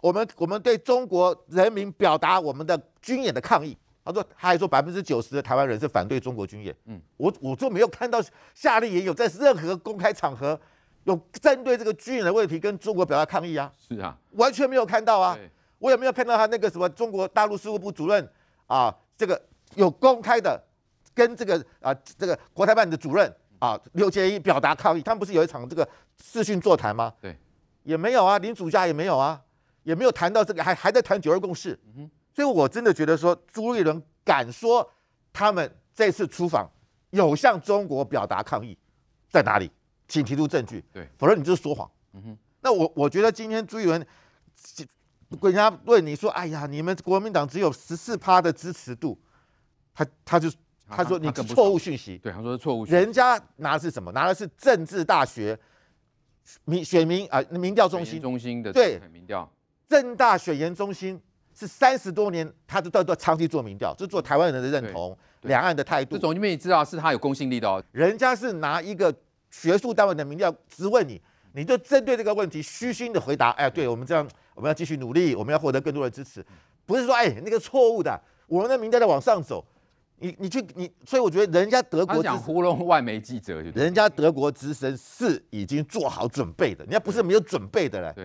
[SPEAKER 6] 我们我们对中国人民表达我们的军演的抗议。他说，他还说百分之九十的台湾人是反对中国军演。嗯，我我就没有看到夏令也有在任何公开场合。有针对这个军人的问题跟中国表达抗议啊？是啊，完全没有看到啊。我也没有看到他那个什么中国大陆事务部主任啊，这个有公开的跟这个啊这个国台办的主任啊刘杰一表达抗议。他们不是有一场这个视讯座谈吗？对，也没有啊，林主家也没有啊，也没有谈到这个，还还在谈九二共识。所以我真的觉得说朱立伦敢说他们这次出访有向中国表达抗议，在哪里？请提出证据，对，否则你就是说谎。嗯哼，那我我觉得今天朱云，人家问你说，哎呀，你们国民党只有十四趴的支持度，他他就他说你错误讯息，对，他说是错误讯息。人家拿的是什么？拿的是政治大学民选民啊，民调中心中心的对民调政大选研中心是三十多年，他都都都长期做民调，就做台湾人的认同、两岸的态度。总因为你知道是他有公信力的哦，人家是拿一个。学术单位的民调质问你，你就针对这个问题虚心的回答。哎，对我们这样，我们要继续努力，我们要获得更多的支持，不是说哎那个错误的，我们的民调在往上走。你你去你，所以我觉得人家德国他想糊弄外媒记者，人家德国之声是已经做好准备的，人家不是没有准备的嘞。对，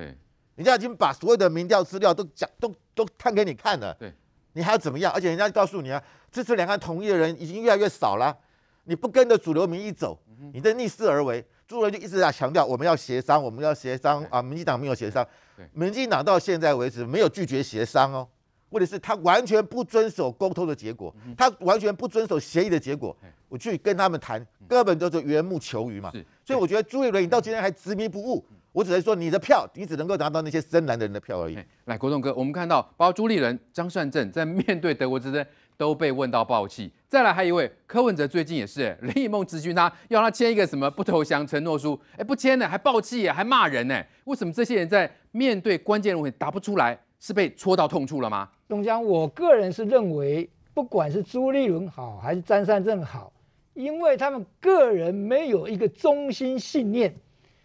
[SPEAKER 6] 人家已经把所有的民调资料都讲都都看给你看了。对，你还要怎么样？而且人家告诉你啊，支持两岸统一的人已经越来越少了，你不跟着主流民意走。你在逆势而为，朱立伦就一直在强调我们要协商，我们要协商啊！民进党没有协商，民进党到现在为止没有拒绝协商哦。问题是，他完全不遵守沟通的结果，他完全不遵守协议的结果。我去跟他们谈，根本就是缘木求鱼嘛。所以我觉得朱立伦到今天还执迷不悟，我只能说你的票，你只能够拿到那些深蓝的人的票而已。
[SPEAKER 1] 来，国栋哥，我们看到包括朱立伦、张善政在面对德国之争。都被问到爆气。再来还一位柯文哲，最近也是林以 梦直询他，要他签一个什么不投降承诺书，哎，不签呢，还爆气，还骂人呢。为什么这些人在面对关键问题答不出来？是被戳到痛处了吗？
[SPEAKER 7] 东江，我个人是认为，不管是朱立伦好，还是张善政好，因为他们个人没有一个中心信念，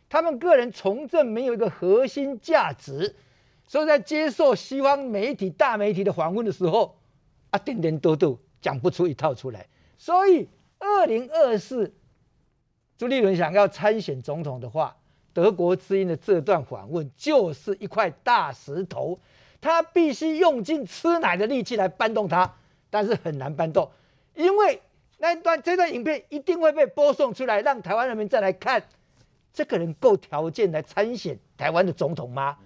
[SPEAKER 7] 他们个人从政没有一个核心价值，所以在接受西方媒体大媒体的访问的时候。啊，点点都都讲不出一套出来，所以二零二四朱立伦想要参选总统的话，德国之音的这段访问就是一块大石头，他必须用尽吃奶的力气来搬动它，但是很难搬动，因为那段这段影片一定会被播送出来，让台湾人民再来看，这个人够条件来参选台湾的总统吗？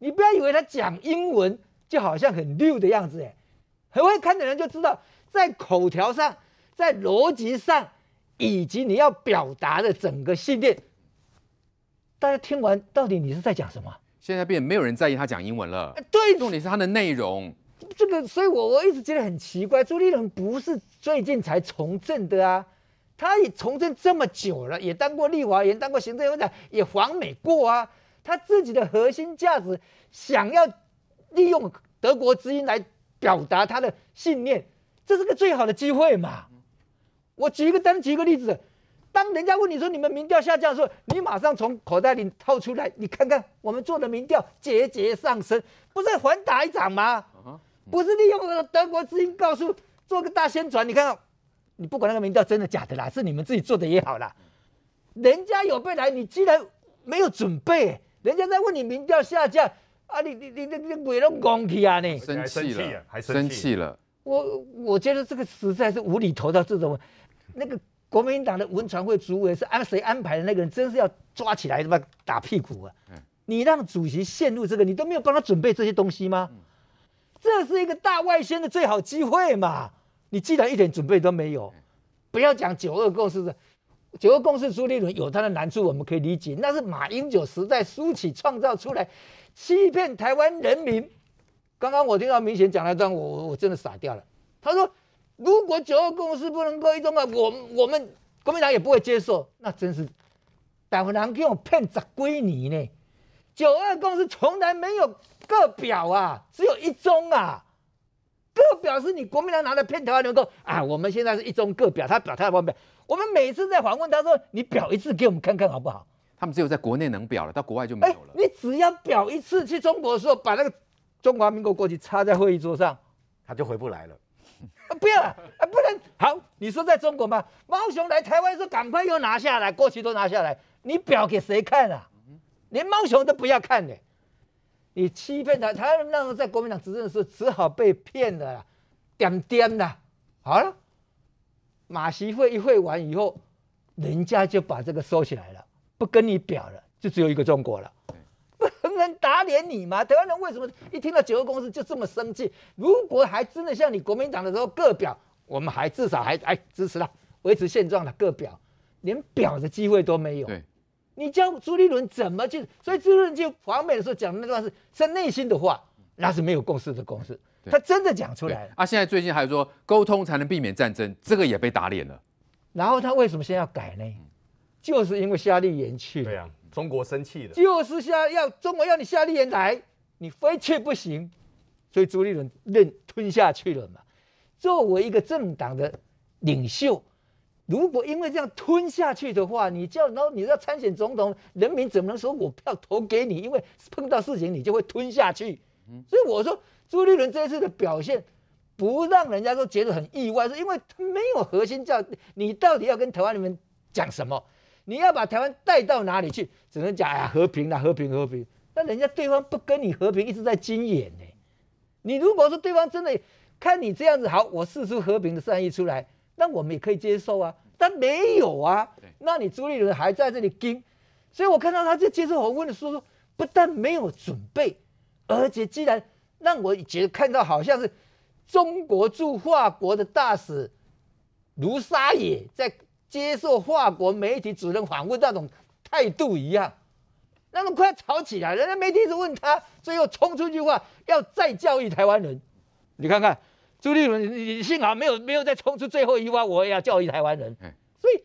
[SPEAKER 7] 你不要以为他讲英文就好像很溜的样子，哎。很会看的人就知道，在口条上、在逻辑上，以及你要表达的整个信念，大家听完到底你是在讲什么？
[SPEAKER 1] 现在变没有人在意他讲英文了。对，重点是他的内容。
[SPEAKER 7] 这个，所以我我一直觉得很奇怪，朱立伦不是最近才从政的啊，他也从政这么久了，也当过立法院，当过行政院长，也访美过啊。他自己的核心价值，想要利用德国之音来。表达他的信念，这是个最好的机会嘛？我举一个单举一个例子，当人家问你说你们民调下降的时，你马上从口袋里掏出来，你看看我们做的民调节节上升，不是还打一掌吗？不是利用德国资金告诉做个大宣传？你看看，你不管那个民调真的假的啦，是你们自己做的也好啦。人家有备来，你居然没有准备？人家在问你民调下降。啊，你你你你你鬼都讲起啊，你生气了，还生气了。我我觉得这个实在是无厘头到这种，那个国民党的文传会主委是安谁安排的那个人，真是要抓起来他妈打屁股啊！你让主席陷入这个，你都没有帮他准备这些东西吗？这是一个大外宣的最好机会嘛！你既然一点准备都没有，不要讲九二共，识的。九二共识朱立伦有他的难处，我们可以理解，那是马英九时代苏起创造出来。欺骗台湾人民，刚刚我听到明显讲了一段，我我真的傻掉了。他说，如果九二共识不能够一中啊，我我们国民党也不会接受。那真是，台湾给我骗砸归你呢。九二共识从来没有个表啊，只有一中啊。各表是你国民党拿来骗台湾人们够啊。我们现在是一中各表，他表态不表态？我们每次在访问他说，你表一次给我们看看好不好？
[SPEAKER 1] 他们只有在国内能表了，到国外就没有
[SPEAKER 7] 了。你只要表一次，去中国的时候把那个中华民国国旗插在会议桌上，他就回不来了。啊，不要了，啊，不能好。你说在中国吗？猫熊来台湾时候，赶快又拿下来，国旗都拿下来。你表给谁看啊？连猫熊都不要看的。你欺骗他，他那时候在国民党执政的时候只好被骗的了，点点的。好了，马席会一会完以后，人家就把这个收起来了。不跟你表了，就只有一个中国了，不能打脸你吗？台湾人为什么一听到九个公司就这么生气？如果还真的像你国民党的时候各表，我们还至少还哎支持了，维持现状的各表，连表的机会都没有。你叫朱立伦怎么去？所以朱立伦就访美的时候讲那段是是内心的话，那是没有共识的共识，他真的讲出来
[SPEAKER 1] 了。啊，现在最近还有说沟通才能避免战争，这个也被打脸了。
[SPEAKER 7] 然后他为什么先要改呢？就是因为夏立言去，对呀，中国生气了。就是下要中国要你夏立言来，你非去不行，所以朱立伦认吞下去了嘛。作为一个政党的领袖，如果因为这样吞下去的话，你叫然后你要参选总统，人民怎么能说我票投给你？因为碰到事情你就会吞下去。所以我说朱立伦这一次的表现，不让人家都觉得很意外，是因为他没有核心叫，你到底要跟台湾人民讲什么？你要把台湾带到哪里去？只能讲哎呀和平啦，和平和平。那人家对方不跟你和平，一直在军演呢。你如果说对方真的看你这样子好，我试出和平的善意出来，那我们也可以接受啊。但没有啊，那你朱立伦还在这里跟，所以我看到他在接受访问的时候，不但没有准备，而且既然让我觉得看到好像是中国驻华国的大使卢沙野在。接受法国媒体主任访问那种态度一样，那么快吵起来，人家媒体直问他，最后冲出一句话要再教育台湾人，你看看朱立伦，你幸好没有没有再冲出最后一话，我也要教育台湾人，所以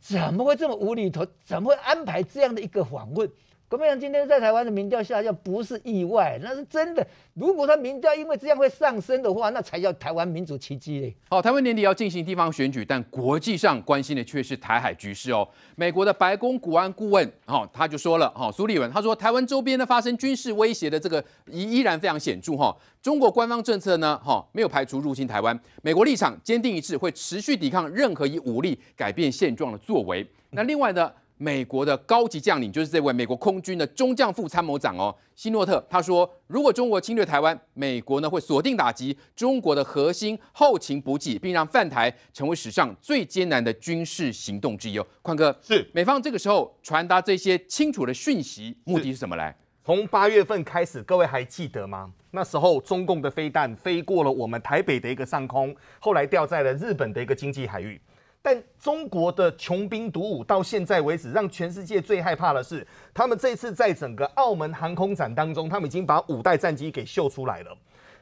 [SPEAKER 7] 怎么会这么无厘头？怎么会安排这样的一个访问？国民党今天在台湾的民调下降不是意外，那是真的。如果他民调因为这样会上升的话，那才叫台湾民主奇
[SPEAKER 1] 迹嘞。好，台湾年底要进行地方选举，但国际上关心的却是台海局势哦。美国的白宫国安顾问哦，他就说了哦，苏立文他说，台湾周边呢发生军事威胁的这个依依然非常显著哈。中国官方政策呢哈没有排除入侵台湾，美国立场坚定一致，会持续抵抗任何以武力改变现状的作为。那另外呢？美国的高级将领就是这位美国空军的中将副参谋长哦，希诺特。他说，如果中国侵略台湾，美国呢会锁定打击中国的核心后勤补给，并让“泛台”成为史上最艰难的军事行动之一。哦。宽哥，是美方这个时候传达这些清楚的讯息，目的是什么来？从八月份开始，各位还记得吗？那时候中共的飞
[SPEAKER 8] 弹飞过了我们台北的一个上空，后来掉在了日本的一个经济海域。但中国的穷兵黩武到现在为止，让全世界最害怕的是，他们这次在整个澳门航空展当中，他们已经把五代战机给秀出来了。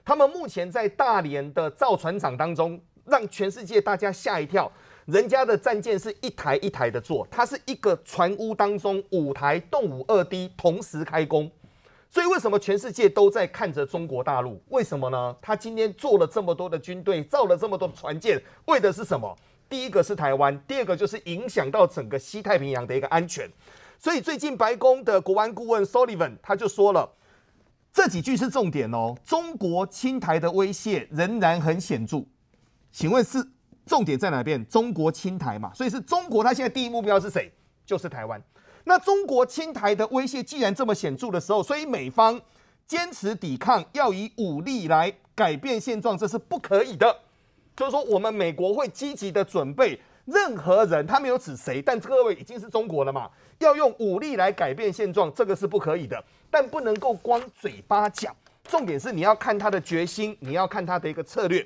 [SPEAKER 8] 他们目前在大连的造船厂当中，让全世界大家吓一跳，人家的战舰是一台一台的做，它是一个船坞当中五台动五二 D 同时开工。所以为什么全世界都在看着中国大陆？为什么呢？他今天做了这么多的军队，造了这么多的船舰，为的是什么？第一个是台湾，第二个就是影响到整个西太平洋的一个安全。所以最近白宫的国安顾问 Sullivan 他就说了，这几句是重点哦。中国侵台的威胁仍然很显著。请问是重点在哪边？中国侵台嘛？所以是中国，他现在第一目标是谁？就是台湾。那中国侵台的威胁既然这么显著的时候，所以美方坚持抵抗，要以武力来改变现状，这是不可以的。就是说，我们美国会积极的准备，任何人他没有指谁，但各位已经是中国了嘛，要用武力来改变现状，这个是不可以的。但不能够光嘴巴讲，重点是你要看他的决心，你要看他的一个策略。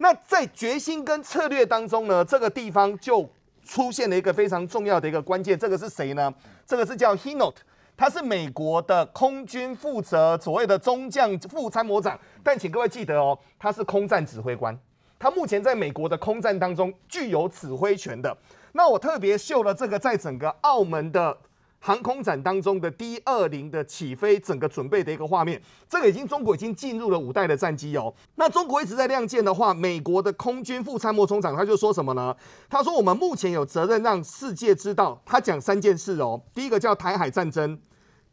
[SPEAKER 8] 那在决心跟策略当中呢，这个地方就出现了一个非常重要的一个关键，这个是谁呢？这个是叫 Hinot，他是美国的空军负责所谓的中将副参谋长，但请各位记得哦，他是空战指挥官。他目前在美国的空战当中具有指挥权的。那我特别秀了这个在整个澳门的航空展当中的 D 二零的起飞整个准备的一个画面。这个已经中国已经进入了五代的战机哦。那中国一直在亮剑的话，美国的空军副参谋总长他就说什么呢？他说我们目前有责任让世界知道。他讲三件事哦，第一个叫台海战争，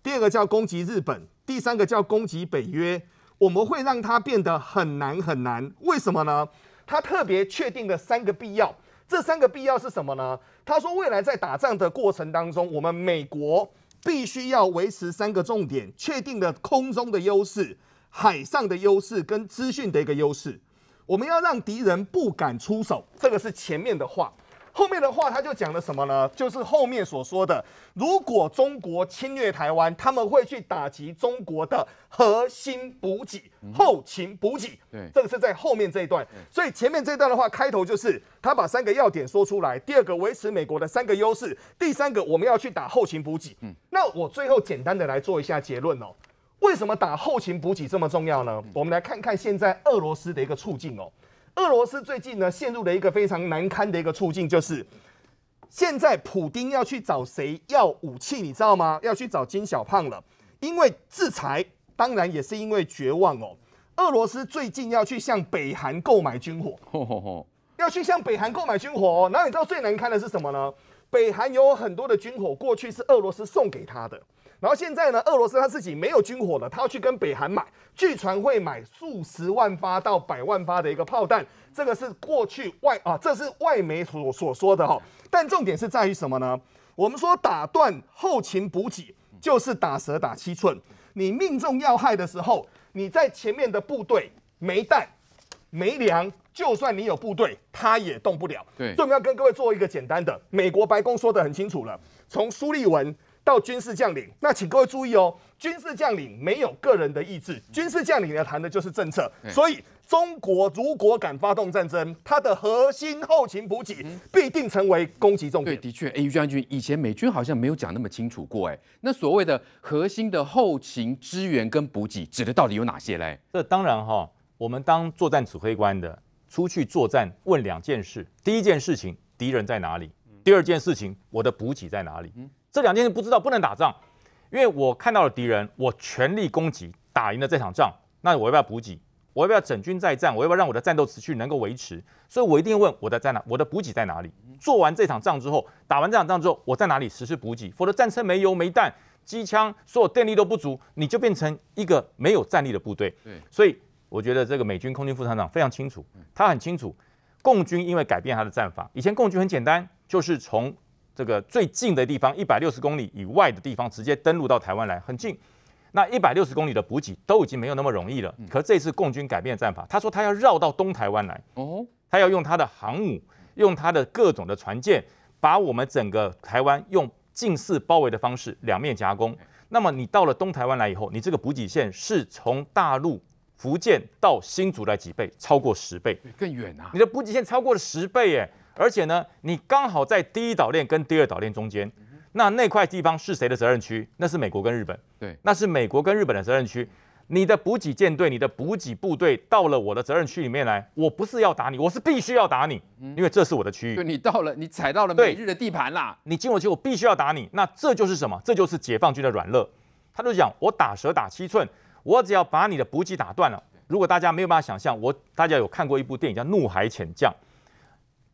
[SPEAKER 8] 第二个叫攻击日本，第三个叫攻击北约。我们会让它变得很难很难。为什么呢？他特别确定了三个必要，这三个必要是什么呢？他说，未来在打仗的过程当中，我们美国必须要维持三个重点，确定了空中的优势、海上的优势跟资讯的一个优势，我们要让敌人不敢出手。这个是前面的话。后面的话他就讲了什么呢？就是后面所说的，如果中国侵略台湾，他们会去打击中国的核心补给、后勤补给。对，这个是在后面这一段。所以前面这一段的话，开头就是他把三个要点说出来。第二个，维持美国的三个优势。第三个，我们要去打后勤补给。嗯，那我最后简单的来做一下结论哦。为什么打后勤补给这么重要呢？我们来看看现在俄罗斯的一个处境哦。俄罗斯最近呢，陷入了一个非常难堪的一个处境，就是现在普京要去找谁要武器，你知道吗？要去找金小胖了，因为制裁，当然也是因为绝望哦。俄罗斯最近要去向北韩购买军火，要去向北韩购买军火。然后你知道最难堪的是什么呢？北韩有很多的军火，过去是俄罗斯送给他的。然后现在呢，俄罗斯他自己没有军火了，他要去跟北韩买，据传会买数十万发到百万发的一个炮弹，这个是过去外啊，这是外媒所所说的哈。但重点是在于什么呢？我们说打断后勤补给就是打蛇打七寸，你命中要害的时候，你在前面的部队没弹、没粮，就算你有部队，他也动不了。对，我们要跟各位做一个简单的，美国白宫说的很清楚了，从苏利文。到军事将领，那请各位注意哦，军事将领没有个人的意志，军事将领呢谈的就是政策。所以中国如果敢发动战争，它的核心后勤补给
[SPEAKER 1] 必定成为攻击重点。对，的确。哎，将军，以前美军好像没有讲那么清楚过。哎，那所谓的
[SPEAKER 4] 核心的后勤支援跟补给，指的到底有哪些嘞？这当然哈，我们当作战指挥官的出去作战，问两件事：第一件事情，敌人在哪里；第二件事情，我的补给在哪里。这两件事不知道不能打仗，因为我看到了敌人，我全力攻击，打赢了这场仗，那我要不要补给？我要不要整军再战？我要不要让我的战斗持续能够维持？所以我一定问我的在哪，我的补给在哪里？做完这场仗之后，打完这场仗之后，我在哪里实施补给？否则战车没油没弹，机枪所有电力都不足，你就变成一个没有战力的部队。对，所以我觉得这个美军空军副厂长非常清楚，他很清楚，共军因为改变他的战法，以前共军很简单，就是从。这个最近的地方一百六十公里以外的地方直接登陆到台湾来很近，那一百六十公里的补给都已经没有那么容易了。可这次共军改变战法，他说他要绕到东台湾来。哦，他要用他的航母，用他的各种的船舰，把我们整个台湾用近似包围的方式两面夹攻。那么你到了东台湾来以后，你这个补给线是从大陆福建到新竹来几倍，超过十倍，更远啊！你的补给线超过了十倍耶。而且呢，你刚好在第一岛链跟第二岛链中间，那那块地方是谁的责任区？那是美国跟日本，对，那是美国跟日本的责任区。你的补给舰队、你的补给部队到了我的责任区里面来，我不是要打你，我是必须要打你，因为这是我的区域。你到了，你踩到了美日的地盘啦，你进我去，我必须要打你。那这就是什么？这就是解放军的软肋。他就讲，我打蛇打七寸，我只要把你的补给打断了。如果大家没有办法想象，我大家有看过一部电影叫《怒海潜将》。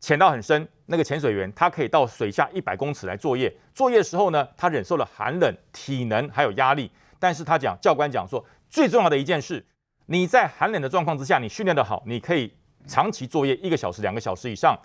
[SPEAKER 4] 潜到很深，那个潜水员他可以到水下一百公尺来作业。作业的时候呢，他忍受了寒冷、体能还有压力。但是他讲，教官讲说，最重要的一件事，你在寒冷的状况之下，你训练的好，你可以长期作业一个小时、两个小时以上。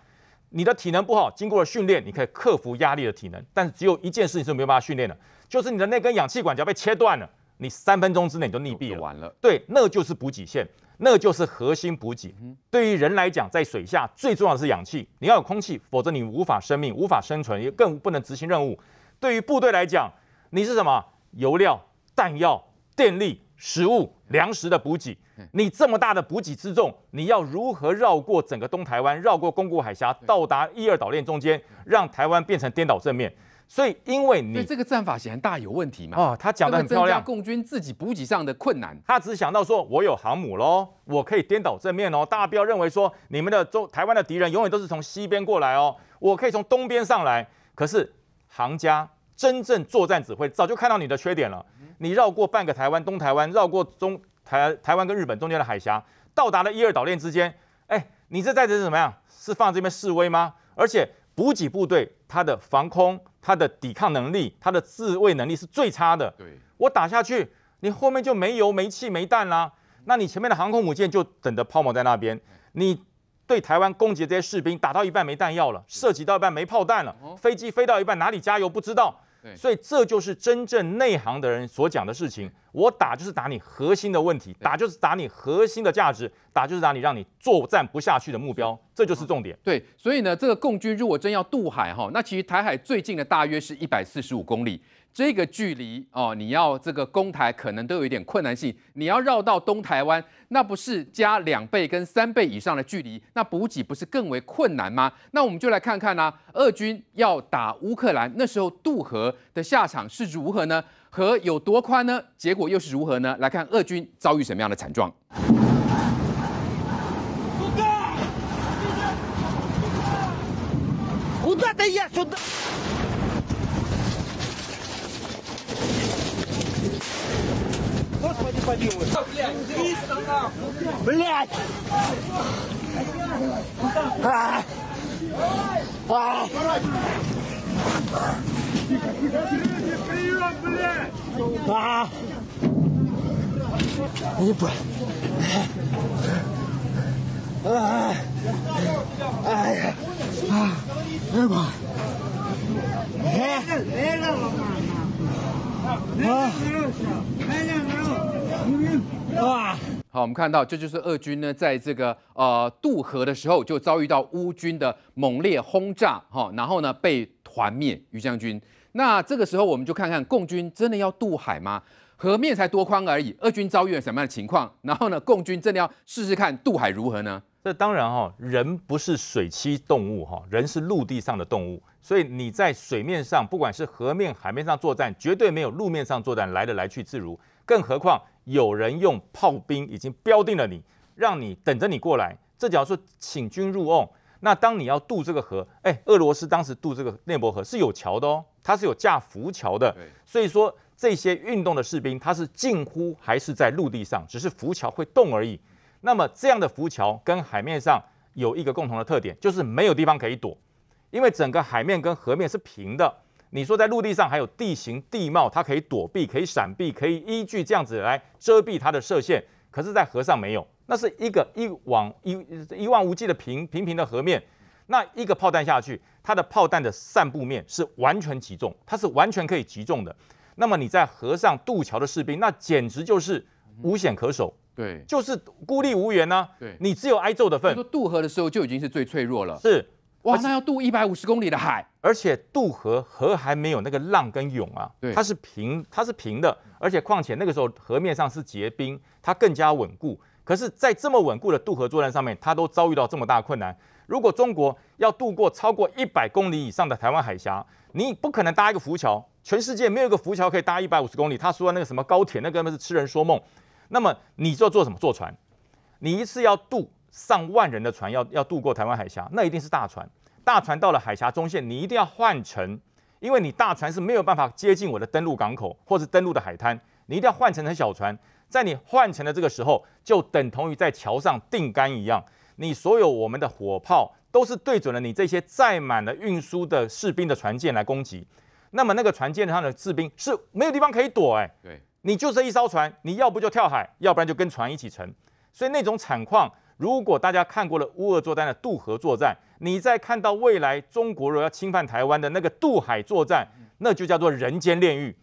[SPEAKER 4] 你的体能不好，经过了训练，你可以克服压力的体能。但是只有一件事情是没有办法训练的，就是你的那根氧气管只要被切断了，你三分钟之内你就溺毙了。完了，对，那就是补给线。那就是核心补给。对于人来讲，在水下最重要的是氧气，你要有空气，否则你无法生命、无法生存，也更不能执行任务。对于部队来讲，你是什么油料、弹药、电力、食物、粮食的补给？你这么大的补给之重，你要如何绕过整个东台湾，绕过宫古海峡，到达伊尔岛链中间，让台湾变成颠倒正面？所以，因为你这个战法显然大有问题嘛！哦，他讲的很漂亮，共军自己补给上的困难。他只想到说，我有航母喽，我可以颠倒正面哦。大家不要认为说，你们的中台湾的敌人永远都是从西边过来哦，我可以从东边上来。可是，行家真正作战指挥早就看到你的缺点了。你绕过半个台湾东台湾，绕过中台台湾跟日本中间的海峡，到达了一二岛链之间。哎，你这在这是怎么样？是放这边示威吗？而且。补给部队，它的防空、它的抵抗能力、它的自卫能力是最差的。对，我打下去，你后面就没油、没气、没弹啦。那你前面的航空母舰就等着泡沫在那边。你对台湾攻击这些士兵，打到一半没弹药了，射击到一半没炮弹了，飞机飞到一半哪里加油不知道。所以这就是真正内行的人所讲的事情。我打就是打你核心的问题，打就是打你核心的价值，打就是打你让你作战不下去的目标，这就是重点。对，所以呢，这个共军如果真要渡
[SPEAKER 1] 海哈，那其实台海最近的大约是一百四十五公里。这个距离哦，你要这个攻台可能都有一点困难性。你要绕到东台湾，那不是加两倍跟三倍以上的距离，那补给不是更为困难吗？那我们就来看看啦，俄军要打乌克兰，那时候渡河的下场是如何呢？河有多宽呢？结果又是如何呢？来看俄军遭遇什么样的惨状。
[SPEAKER 7] Господи, помилуй. Блядь, 300 нахуй. Блядь.
[SPEAKER 3] А. А. Прием, блядь.
[SPEAKER 6] А. Ебать.
[SPEAKER 4] А. А. А. А. А.
[SPEAKER 1] 哇！好，我们看到这就是俄军呢，在这个呃渡河的时候就遭遇到乌军的猛烈轰炸哈，然后呢被团灭于将军。那这个时候我们就看看共军真的要渡海吗？河面才多宽而已，俄军遭遇了什么样的情况？然后呢，共军真的要试试看渡
[SPEAKER 4] 海如何呢？这当然哈，人不是水栖动物哈，人是陆地上的动物。所以你在水面上，不管是河面、海面上作战，绝对没有路面上作战来的来去自如。更何况有人用炮兵已经标定了你，让你等着你过来。这假如说请君入瓮，那当你要渡这个河，哎，俄罗斯当时渡这个内伯河是有桥的哦，它是有架浮桥的。所以说这些运动的士兵，他是近乎还是在陆地上，只是浮桥会动而已。那么这样的浮桥跟海面上有一个共同的特点，就是没有地方可以躲。因为整个海面跟河面是平的，你说在陆地上还有地形地貌，它可以躲避、可以闪避、可以依据这样子来遮蔽它的射线，可是，在河上没有，那是一个一往一一望无际的平平平的河面，那一个炮弹下去，它的炮弹的散布面是完全击中，它是完全可以击中的。那么你在河上渡桥的士兵，那简直就是无险可守，对，就是孤立无援呐。对，你只有挨揍的份。渡河的时候就已经是最脆弱了，是。哇，那要渡一百五十公里的海，而且渡河河还没有那个浪跟涌啊，它是平它是平的，而且况且那个时候河面上是结冰，它更加稳固。可是，在这么稳固的渡河作战上面，它都遭遇到这么大困难。如果中国要渡过超过一百公里以上的台湾海峡，你不可能搭一个浮桥，全世界没有一个浮桥可以搭一百五十公里。他说那个什么高铁，那根本是痴人说梦。那么，你就做什么？坐船，你一次要渡。上万人的船要要渡过台湾海峡，那一定是大船。大船到了海峡中线，你一定要换乘，因为你大船是没有办法接近我的登陆港口或是登陆的海滩。你一定要换乘成小船，在你换乘的这个时候，就等同于在桥上定杆一样。你所有我们的火炮都是对准了你这些载满了运输的士兵的船舰来攻击。那么那个船舰上的士兵是没有地方可以躲哎，对，你就这一艘船，你要不就跳海，要不然就跟船一起沉。所以那种惨况。如果大家看过了乌尔作战的渡河作战，你在看到未来中国若要侵犯台湾的那个渡海作战，那就叫做人间炼狱。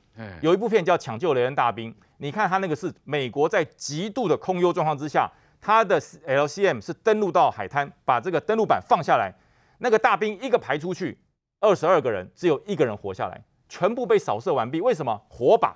[SPEAKER 4] 有一部片叫《抢救雷恩大兵》，你看他那个是美国在极度的空优状况之下，他的 LCM 是登陆到海滩，把这个登陆板放下来，那个大兵一个排出去，二十二个人只有一个人活下来，全部被扫射完毕。为什么火把？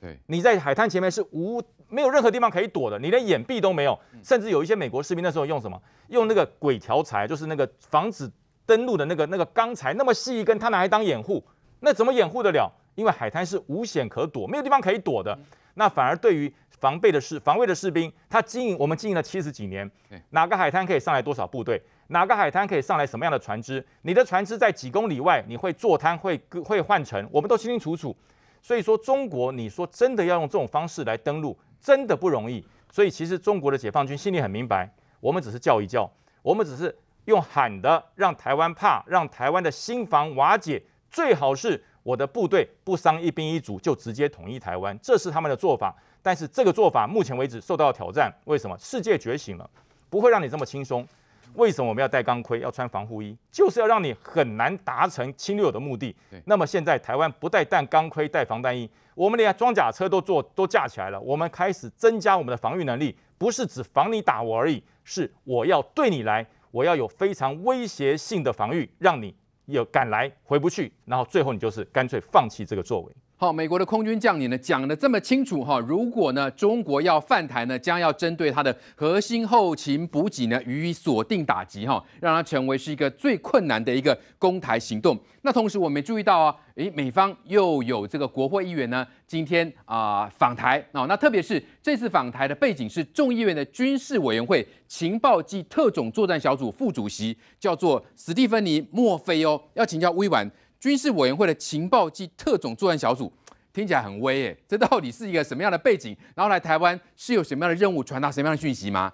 [SPEAKER 4] 对你在海滩前面是无。没有任何地方可以躲的，你连掩蔽都没有，甚至有一些美国士兵那时候用什么？用那个鬼条材，就是那个防止登陆的那个那个钢材，那么细一根，他拿来当掩护，那怎么掩护得了？因为海滩是无险可躲，没有地方可以躲的。那反而对于防备的士防卫的士兵，他经营我们经营了七十几年，哪个海滩可以上来多少部队，哪个海滩可以上来什么样的船只，你的船只在几公里外，你会坐滩会会换乘，我们都清清楚楚。所以说，中国你说真的要用这种方式来登陆？真的不容易，所以其实中国的解放军心里很明白，我们只是叫一叫，我们只是用喊的让台湾怕，让台湾的心防瓦解，最好是我的部队不伤一兵一卒就直接统一台湾，这是他们的做法。但是这个做法目前为止受到挑战，为什么？世界觉醒了，不会让你这么轻松。为什么我们要戴钢盔、要穿防护衣？就是要让你很难达成侵略的目的。那么现在台湾不戴弹钢盔、戴防弹衣，我们连装甲车都做都架起来了，我们开始增加我们的防御能力，不是只防你打我而已，是我要对你来，我要有非常威胁性的防御，让你有敢来回不去，然后最后你就是干脆放弃这个作为。好，美国的空军将领呢讲的这么
[SPEAKER 1] 清楚哈，如果呢中国要犯台呢，将要针对他的核心后勤补给呢予以锁定打击哈，让他成为是一个最困难的一个攻台行动。那同时我们注意到啊，诶，美方又有这个国会议员呢今天啊访台啊，那特别是这次访台的背景是众议院的军事委员会情报及特种作战小组副主席叫做史蒂芬妮墨菲哦，要请教薇婉。军事委员会的情报及特种作战小组，听起来很威诶，这到底是一个什么样的背景？然后来台湾是有什么样的任务，传达什么样的讯息吗？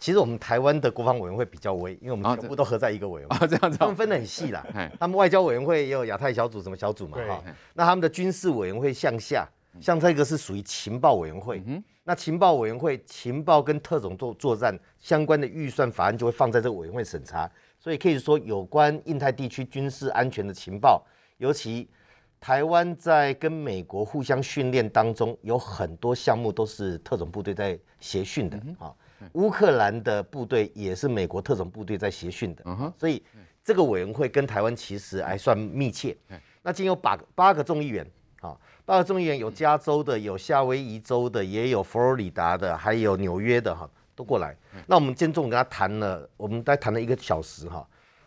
[SPEAKER 1] 其实
[SPEAKER 3] 我们台湾的国防委员会比较威，因为我们全部都合在一个委，子，他们
[SPEAKER 1] 分得很细啦。
[SPEAKER 3] 他们外交委员会有亚太小组什么小组嘛？哈，那他们的军事委员会向下，像这个是属于情报委员会。那情报委员会情报跟特种作作战相关的预算法案就会放在这个委员会审查。所以可以说，有关印太地区军事安全的情报，尤其台湾在跟美国互相训练当中，有很多项目都是特种部队在协训的啊。乌克兰的部队也是美国特种部队在协训的。所以这个委员会跟台湾其实还算密切。那今有八八个众议员啊，八个众议员有加州的，有夏威夷州的，也有佛罗里达的，还有纽约的哈。都过来，那我们今天中午跟他谈了，我们在谈了一个小时哈。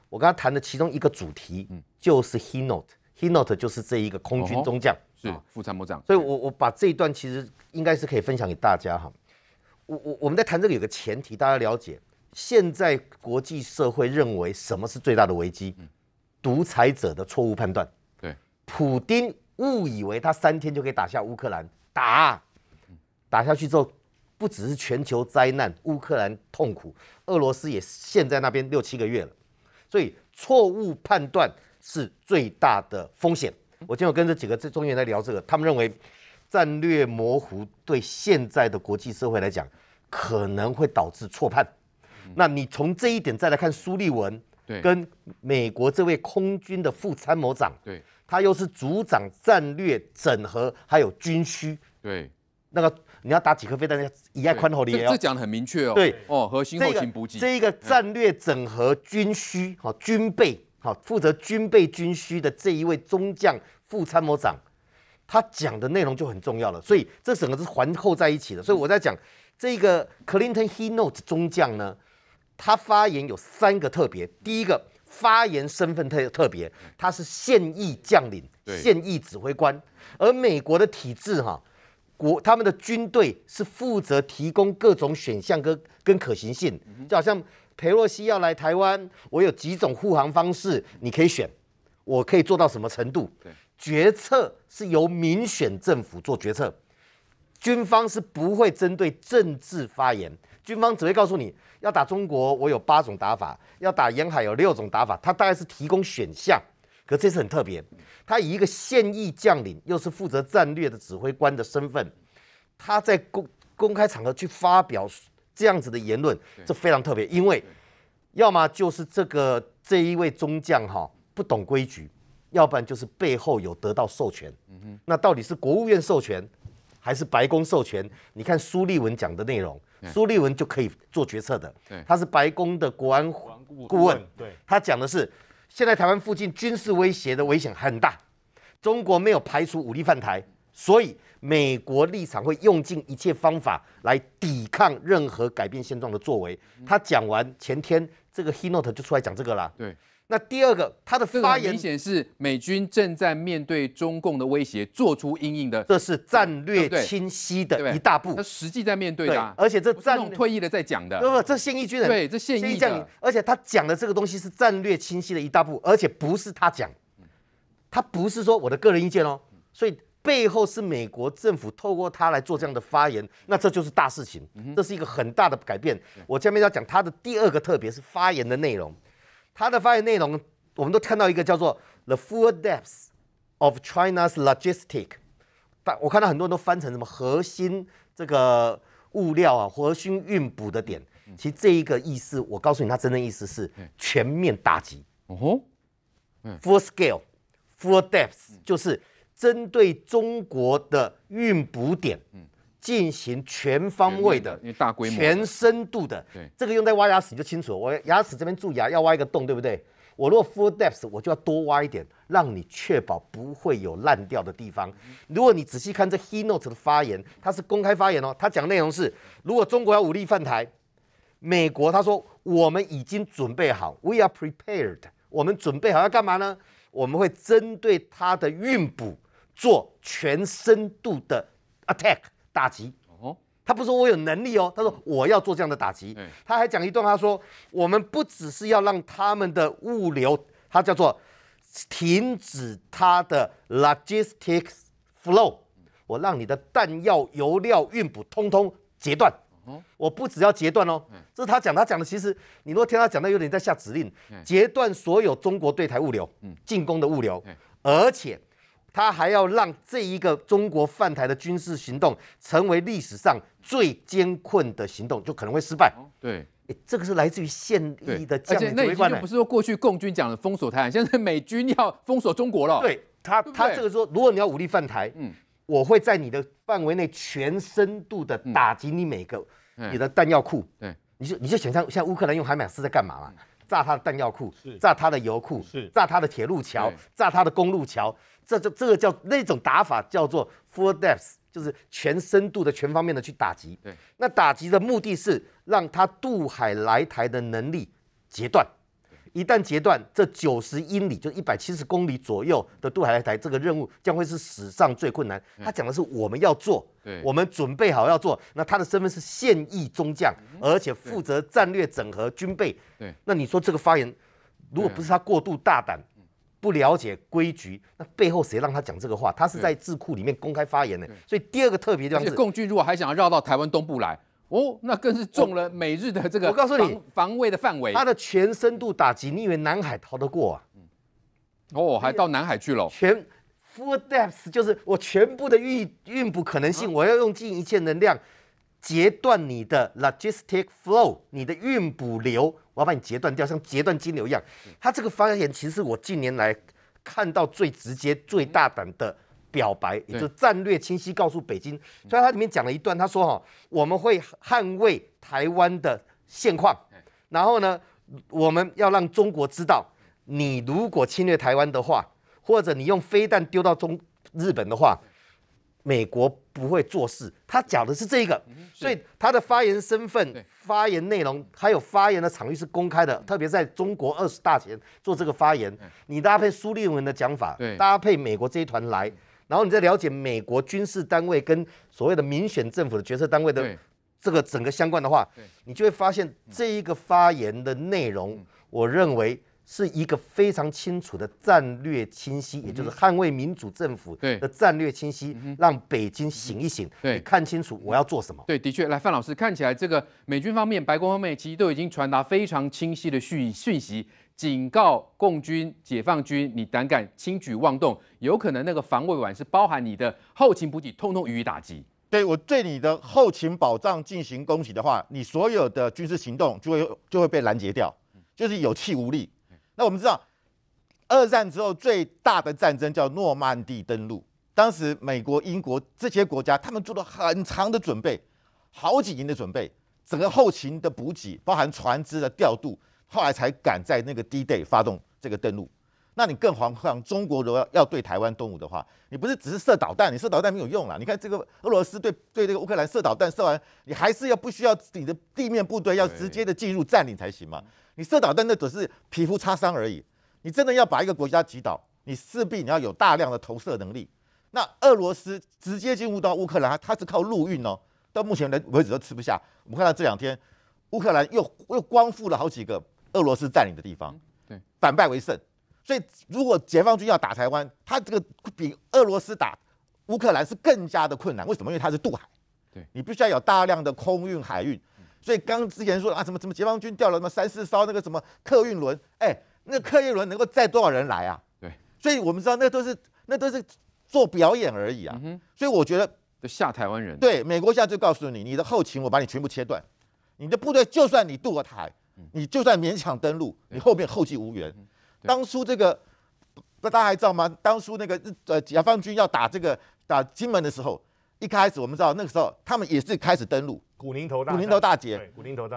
[SPEAKER 3] 我跟他谈的其中一个主题就是 h e n o t h e n o t 就是这一个空军中将，是副参谋长。所以，我我把这一段其实应该是可以分享给大家哈。我我我们在谈这个有个前提，大家了解，现在国际社会认为什么是最大的危机？独裁者的错误判断。对，普丁误以为他三天就可以打下乌克兰，打打下去之后。不只是全球灾难，乌克兰痛苦，俄罗斯也陷在那边六七个月了，所以错误判断是最大的风险。我今天有跟这几个中原来聊这个，他们认为战略模糊对现在的国际社会来讲可能会导致错判。那你从这一点再来看苏利文，跟美国这位空军的副参谋长，对，他又是组长战略整合，还有军需，对，那个。你要打几颗飞弹？要以爱宽厚的。这讲的很
[SPEAKER 1] 明确哦。对，哦，核心后
[SPEAKER 3] 勤补给。这一个战略整合军需哈，军备哈，负责军备军需的这一位中将副参谋长，他讲的内容就很重要了。所以这整个是环扣在一起的。所以我在讲这个 Clinton He n o t e 中将呢，他发言有三个特别。第一个发言身份特特别，他是现役将领，现役指挥官。而美国的体制哈。国他们的军队是负责提供各种选项跟跟可行性，就好像佩洛西要来台湾，我有几种护航方式，你可以选，我可以做到什么程度？决策是由民选政府做决策，军方是不会针对政治发言，军方只会告诉你要打中国，我有八种打法，要打沿海有六种打法，他大概是提供选项。可这次很特别，他以一个现役将领，又是负责战略的指挥官的身份，他在公公开场合去发表这样子的言论，这非常特别。因为要么就是这个这一位中将哈不懂规矩，要不然就是背后有得到授权。嗯那到底是国务院授权，还是白宫授权？你看苏立文讲的内容，苏立文就可以做决策的。他是白宫的国安顾问。对，他讲的是。现在台湾附近军事威胁的危险很大，中国没有排除武力犯台，所以美国立场会用尽一切方法来抵抗任何改变现状的作为。他讲完前天这个 Heinot 就出来讲这个啦。对。
[SPEAKER 1] 那第二个，他的发言明显是美军正在面对中共的威胁，做出应应的，这是战略清晰的一大步。他实际在面对，的、而且这战退役的在讲的，不不，这
[SPEAKER 3] 现役军人，对这现役将领，而且他讲的这个东西是战略清晰的一大步，而且不是他讲，他不是说我的个人意见哦，所以背后是美国政府透过他来做这样的发言，那这就是大事情，这是一个很大的改变。我下面要讲他的第二个，特别是发言的内容。他的发言内容，我们都看到一个叫做 “the full depth of China's logistic”，但我看到很多人都翻成什么核心这个物料啊，核心运补的点。其实这一个意思，我告诉你，它真正意思是全面打击。哦吼，嗯，full scale，full depth，就是针对中国的运补点。进行全方位的、因为大规模、全深度的。对，这个用在挖牙齿就清楚了。我牙齿这边蛀牙要挖一个洞，对不对？我如果 four depths，我就要多挖一点，让你确保不会有烂掉的地方。如果你仔细看这 he note 的发言，他是公开发言哦，他讲内容是：如果中国要武力犯台，美国他说我们已经准备好，we are prepared，我们准备好要干嘛呢？我们会针对他的运补做全深度的 attack。打击哦，他不说我有能力哦，他说我要做这样的打击。他还讲一段话，说我们不只是要让他们的物流，他叫做停止他的 logistics flow。我让你的弹药、油料运补通通截断。我不只要截断哦，这是他讲，他讲的。其实你如果听他讲的，有点在下指令，截断所有中国对台物流，进攻的物流，而且。他还要让这一个中国犯台的军事行动成为历史上最艰困的行动，就可能会失败。对，这个是来自于现役的将领的观念。那已经不是
[SPEAKER 1] 说过去共军讲的封锁台湾，现在美军要封锁中国了。对他，他这个说，如果你要武力犯台，嗯，我会在你的范围
[SPEAKER 3] 内全深度的打击你每个你的弹药库。对，你就你就想象像乌克兰用海马斯在干嘛嘛？炸他的弹药库，是炸他的油库，是炸他的铁路桥，炸他的公路桥。这就这个叫那种打法叫做 full depth，就是全深度的、全方面的去打击。对，那打击的目的是让他渡海来台的能力截断。一旦截断，这九十英里就一百七十公里左右的渡海来台这个任务将会是史上最困难。他讲的是我们要做，我们准备好要做。那他的身份是现役中将，而且负责战略整合军备。对，那你说这个发言，如果不是他过度大胆？不了解规矩，那背后谁让他讲这个话？他是在智库里面公开发言的，所以
[SPEAKER 1] 第二个特别地方，共军如果还想要绕到台湾东部来，哦，那更是中了美日的这个你防卫的范围，他的全深度打击，你以为南海逃得过啊？哦，还到南海去了，全
[SPEAKER 3] full depth 就是我全部的运运补可能性，我要用尽一切能量。截断你的 logistic flow，你的运补流，我要把你截断掉，像截断金流一样。他这个发言其实我近年来看到最直接、最大胆的表白，也就战略清晰告诉北京。所以他里面讲了一段，他说哈，我们会捍卫台湾的现况，然后呢，我们要让中国知道，你如果侵略台湾的话，或者你用飞弹丢到中日本的话，美国。不会做事，他讲的是这个，所以他的发言身份、发言内容还有发言的场域是公开的，特别在中国二十大前做这个发言，你搭配苏立文的讲法，搭配美国这一团来，然后你再了解美国军事单位跟所谓的民选政府的决策单位的这个整个相关的话，你就会发现这一个发言的内容，我认为。是一个非常清楚的战略清晰，也就是捍卫民主政府的战略清晰，让北京醒一醒，
[SPEAKER 1] 看清楚我要做什么。对，的确，来范老师，看起来这个美军方面、白宫方面，其实都已经传达非常清晰的讯讯息，警告共军、解放军，你胆敢轻举妄动，有可能那个防卫网是包含你的后勤补给，通通予以打击。
[SPEAKER 6] 对我对你的后勤保障进行攻击的话，你所有的军事行动就会就会被拦截掉，就是有气无力。那我们知道，二战之后最大的战争叫诺曼底登陆。当时美国、英国这些国家，他们做了很长的准备，好几年的准备，整个后勤的补给，包含船只的调度，后来才敢在那个 D day 发动这个登陆。那你更何况中国如果要要对台湾动武的话，你不是只是射导弹，你射导弹没有用了。你看这个俄罗斯对对这个乌克兰射导弹射完，你还是要不需要你的地面部队要直接的进入占领才行嘛？你射导弹那只是皮肤擦伤而已。你真的要把一个国家击倒，你势必你要有大量的投射能力。那俄罗斯直接进入到乌克兰，它是靠陆运哦，到目前为止都吃不下。我们看到这两天，乌克兰又又光复了好几个俄罗斯占领的地方，对，反败为胜。所以如果解放军要打台湾，它这个比俄罗斯打乌克兰是更加的困难。为什么？因为它是渡海，对你必须要有大量的空运海运。所以刚之前说啊，什么什么解放军掉了什么三四艘那个什么客运轮，哎，那客运轮能够载多少人来啊？对，所以我们知道那都是那都是做表演而已啊。所以我觉得吓台湾人。对，美国现在就告诉你，你的后勤我把你全部切断，你的部队就算你渡过台，你就算勉强登陆，你后面后继无援。当初这个不大家还知道吗？当初那个呃解放军要打这个打金门的时候，一开始我们知道那个时候他们也是开始登陆。古林头，大古林头大姐，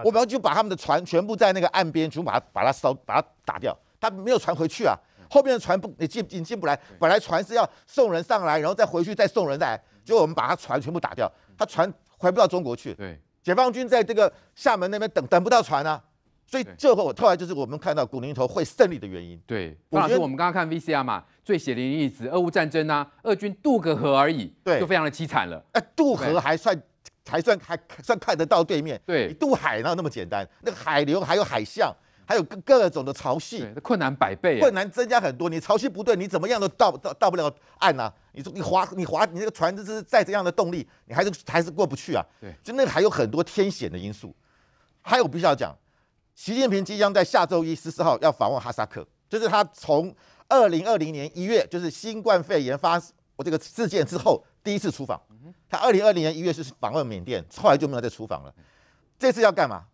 [SPEAKER 6] 我们就把他们的船全部在那个岸边，全部把它把它烧，把它打掉。他没有船回去啊，后面的船不也进进不来。本来船是要送人上来，然后再回去再送人来，结果我们把他船全部打掉，他船回不到中国去。对，解放军在这个厦门那边等等不到船啊，所以最后后来就是我们看到古林头会胜利的原因。
[SPEAKER 1] 对，张老师，我们刚刚看 VCR 嘛，最血淋淋例子，俄乌战争啊，俄军渡个河而已，对，就非常的凄惨了。哎，渡河还算。才算还算看得到对面。对，渡海那那么简单？那个海流
[SPEAKER 6] 还有海象，还有各各种的潮汐，困难百倍，困难增加很多。你潮汐不对，你怎么样都到到到不了岸啊。你说你划你划你那个船，这是再怎样的动力，你还是还是过不去啊？对，就那个还有很多天险的因素。还有必须要讲，习近平即将在下周一十四号要访问哈萨克，就是他从二零二零年一月，就是新冠肺炎发我这个事件之后。第一次出访，他二零二零年一月是访问缅甸，后来就没有再出访了。这次要干嘛？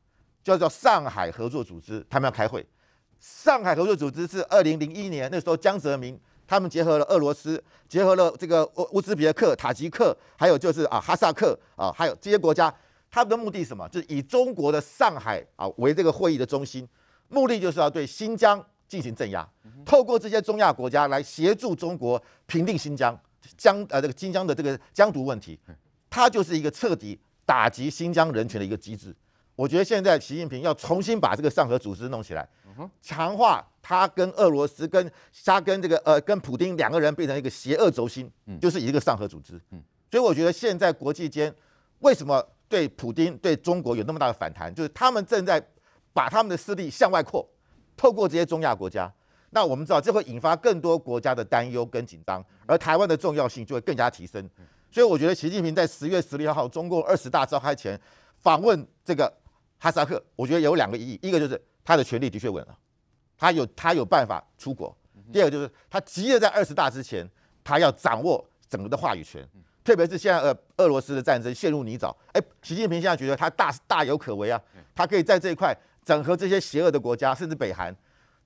[SPEAKER 6] 就叫上海合作组织，他们要开会。上海合作组织是二零零一年那时候江泽民他们结合了俄罗斯，结合了这个乌乌兹别克、塔吉克，还有就是啊哈萨克啊，还有这些国家，他们的目的是什么？就是以中国的上海啊为这个会议的中心，目的就是要对新疆进行镇压，透过这些中亚国家来协助中国平定新疆。疆呃，这个新疆的这个疆独问题，它就是一个彻底打击新疆人权的一个机制。我觉得现在习近平要重新把这个上合组织弄起来，强化他跟俄罗斯、跟他跟这个呃跟普京两个人变成一个邪恶轴心，就是一个上合组织。所以我觉得现在国际间为什么对普京对中国有那么大的反弹，就是他们正在把他们的势力向外扩，透过这些中亚国家。那我们知道，这会引发更多国家的担忧跟紧张，而台湾的重要性就会更加提升。所以我觉得习近平在十月十六号中共二十大召开前访问这个哈萨克，我觉得有两个意义：一个就是他的权力的确稳了，他有他有办法出国；第二个就是他急着在二十大之前，他要掌握整个的话语权，特别是现在呃俄罗斯的战争陷入泥沼，哎，习近平现在觉得他大大有可为啊，他可以在这一块整合这些邪恶的国家，甚至北韩。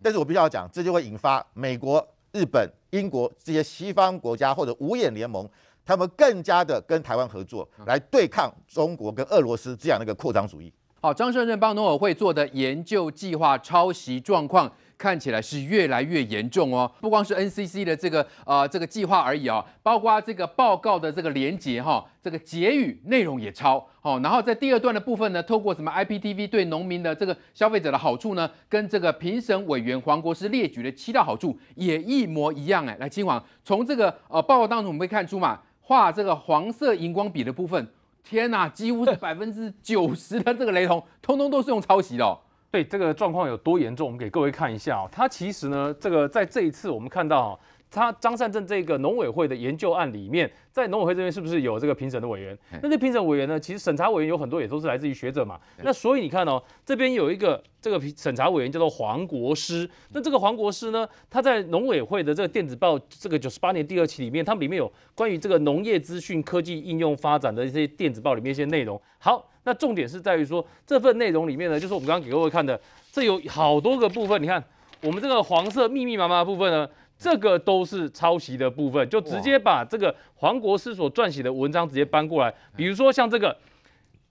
[SPEAKER 6] 但是我必须要讲，这就会引发美国、日本、英国这些西方国家或者五眼联盟，他们更加的跟台湾合作，来对抗中国跟俄罗斯这样的一个扩张主义。
[SPEAKER 1] 好，张胜任帮农委会做的研究计划抄袭状况。看起来是越来越严重哦，不光是 NCC 的这个呃这个计划而已哦，包括这个报告的这个连结哈，这个结语内容也超哦。然后在第二段的部分呢，透过什么 IPTV 对农民的这个消费者的好处呢，跟这个评审委员黄国师列举的七大好处也一模一样哎。来，金黄，从这个呃报告当中我们会看出嘛，画这个黄色荧光笔的部分，
[SPEAKER 2] 天呐，几乎是 百分之九十的这个雷同，通通都是用抄袭的。对这个状况有多严重，我们给各位看一下哦。它其实呢，这个在这一次我们看到，它张善镇这个农委会的研究案里面，在农委会这边是不是有这个评审的委员？那这评审委员呢，其实审查委员有很多也都是来自于学者嘛。那所以你看哦，这边有一个这个审查委员叫做黄国师。那这个黄国师呢，他在农委会的这个电子报这个九十八年第二期里面，它里面有关于这个农业资讯科技应用发展的一些电子报里面一些内容。好。那重点是在于说，这份内容里面呢，就是我们刚刚给各位看的，这有好多个部分。你看，我们这个黄色密密麻麻的部分呢，这个都是抄袭的部分，就直接把这个黄国师所撰写的文章直接搬过来。比如说像这个，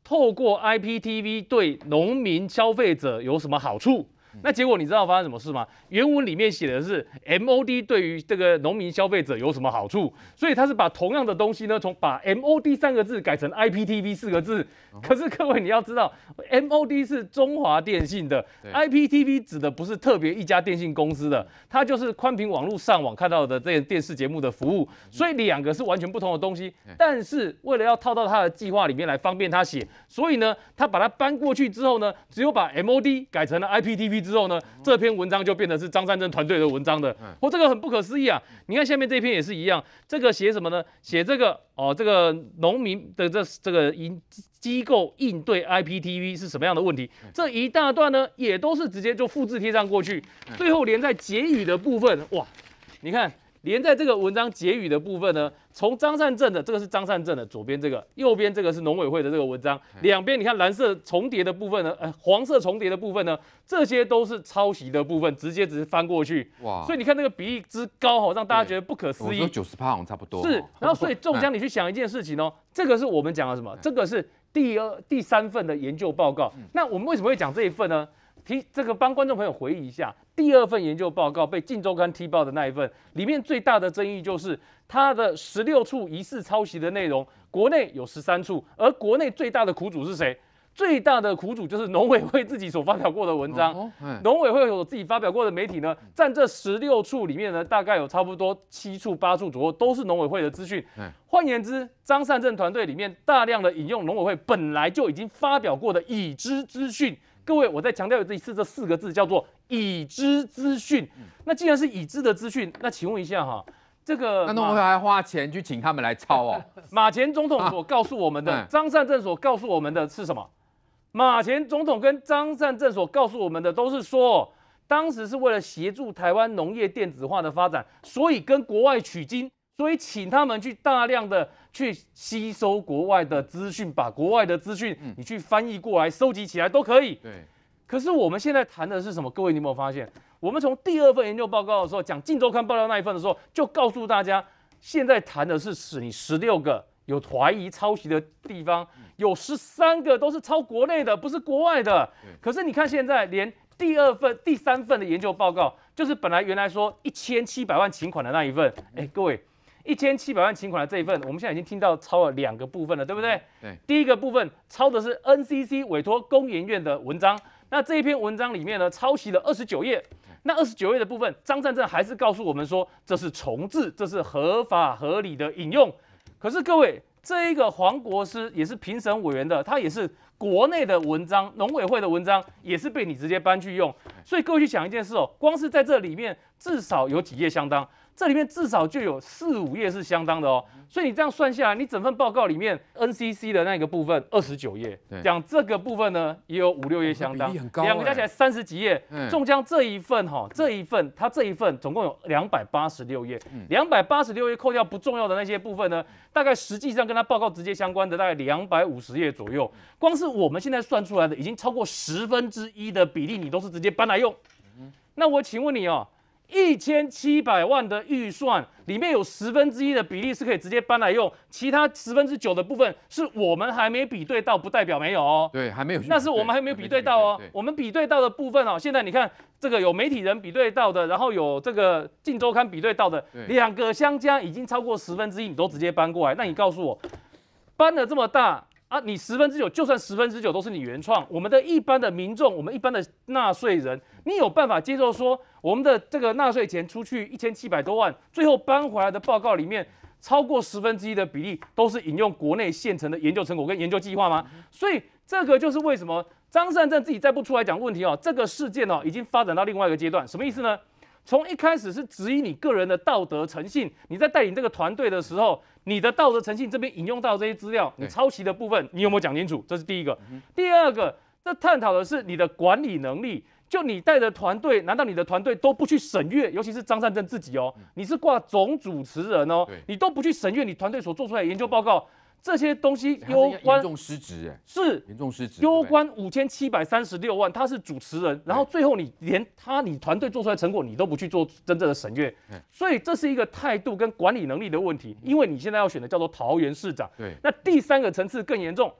[SPEAKER 2] 透过 IPTV 对农民消费者有什么好处？那结果你知道发生什么事吗？原文里面写的是 MOD 对于这个农民消费者有什么好处，所以他是把同样的东西呢，从把 MOD 三个字改成 IPTV 四个字。可是各位你要知道，MOD 是中华电信的，IPTV 指的不是特别一家电信公司的，它就是宽频网络上网看到的这些电视节目的服务，所以两个是完全不同的东西。但是为了要套到他的计划里面来方便他写，所以呢，他把它搬过去之后呢，只有把 MOD 改成了 IPTV。之后呢，这篇文章就变成是张三正团队的文章的，我这个很不可思议啊！你看下面这篇也是一样，这个写什么呢？写这个哦，这个农民的这这个银机构应对 IPTV 是什么样的问题？这一大段呢，也都是直接就复制贴上过去，最后连在结语的部分，哇，你看。连在这个文章结语的部分呢，从张善政的这个是张善政的左边这个，右边这个是农委会的这个文章，两边你看蓝色重叠的部分呢，呃黄色重叠的部分呢，这些都是抄袭的部分，直接只是翻过去。哇！所以你看那个比例之高，哈，让大家觉得不可思议。九十八，差不多。是，然后所以中江，你去想一件事情哦，这个是我们讲了什么？这个是第二、第三份的研究报告。那我们为什么会讲这一份呢？提这个帮观众朋友回忆一下，第二份研究报告被《荆州刊》踢爆的那一份，里面最大的争议就是它的十六处疑似抄袭的内容，国内有十三处，而国内最大的苦主是谁？最大的苦主就是农委会自己所发表过的文章。农委会自己发表过的媒体呢，占这十六处里面呢，大概有差不多七处八处左右都是农委会的资讯。换言之，张善政团队里面大量的引用农委会本来就已经发表过的已知资讯。各位，我再强调一次，这四个字叫做已知资讯。那既然是已知的资讯，那请问一下哈，这个那我们还花钱去请他们来抄哦？马前总统所告诉我们的，张善政所告诉我们的，是什么？马前总统跟张善政所告诉我们的，都是说，当时是为了协助台湾农业电子化的发展，所以跟国外取经，所以请他们去大量的。去吸收国外的资讯，把国外的资讯你去翻译过来收集起来都可以。对，可是我们现在谈的是什么？各位，你有没有发现，我们从第二份研究报告的时候讲《镜周刊》报道那一份的时候，就告诉大家现在谈的是使你十六个有怀疑抄袭的地方，有十三个都是抄国内的，不是国外的。可是你看现在，连第二份、第三份的研究报告，就是本来原来说一千七百万请款的那一份，哎，各位。一千七百万请款的这一份，我们现在已经听到抄了两个部分了，对不对？对，第一个部分抄的是 NCC 委托公研院的文章，那这一篇文章里面呢，抄袭了二十九页。那二十九页的部分，张占正还是告诉我们说，这是重置，这是合法合理的引用。可是各位，这一个黄国师也是评审委员的，他也是国内的文章，农委会的文章也是被你直接搬去用，所以各位去想一件事哦，光是在这里面至少有几页相当。这里面至少就有四五页是相当的哦，所以你这样算下来，你整份报告里面 NCC 的那个部分二十九页，讲这个部分呢也有五六页相当，两个加起来三十几页，中江这一份哈，这一份它这一份总共有两百八十六页，两百八十六页扣掉不重要的那些部分呢，大概实际上跟他报告直接相关的大概两百五十页左右，光是我们现在算出来的已经超过十分之一的比例，你都是直接搬来用。那我请问你哦。一千七百万的预算里面有十分之一的比例是可以直接搬来用，其他十分之九的部分是我们还没比对到，不代表没有。哦。对，还没有，那是我们还没有比对到哦。我们比对到的部分哦，现在你看这个有媒体人比对到的，然后有这个《竞周刊》比对到的，两个相加已经超过十分之一，你都直接搬过来。那你告诉我，搬的这么大啊？你十分之九就算十分之九都是你原创，我们的一般的民众，我们一般的纳税人，你有办法接受说？我们的这个纳税钱出去一千七百多万，最后搬回来的报告里面，超过十分之一的比例都是引用国内现成的研究成果跟研究计划吗？所以这个就是为什么张善政自己再不出来讲问题哦，这个事件哦已经发展到另外一个阶段，什么意思呢？从一开始是质疑你个人的道德诚信，你在带领这个团队的时候，你的道德诚信这边引用到这些资料，你抄袭的部分你有没有讲清楚？这是第一个，第二个，这探讨的是你的管理能力。就你带的团队，难道你的团队都不去审阅？尤其是张善政自己哦，你是挂总主持人哦，你都不去审阅你团队所做出来研究报告，这些东西攸关严重失职，是严重失职，攸关五千七百三十六万。他是主持人，然后最后你连他你团队做出来成果你都不去做真正的审阅，所以这是一个态度跟管理能力的问题。因为你现在要选的叫做桃园市长，对，那第三个层次更严重。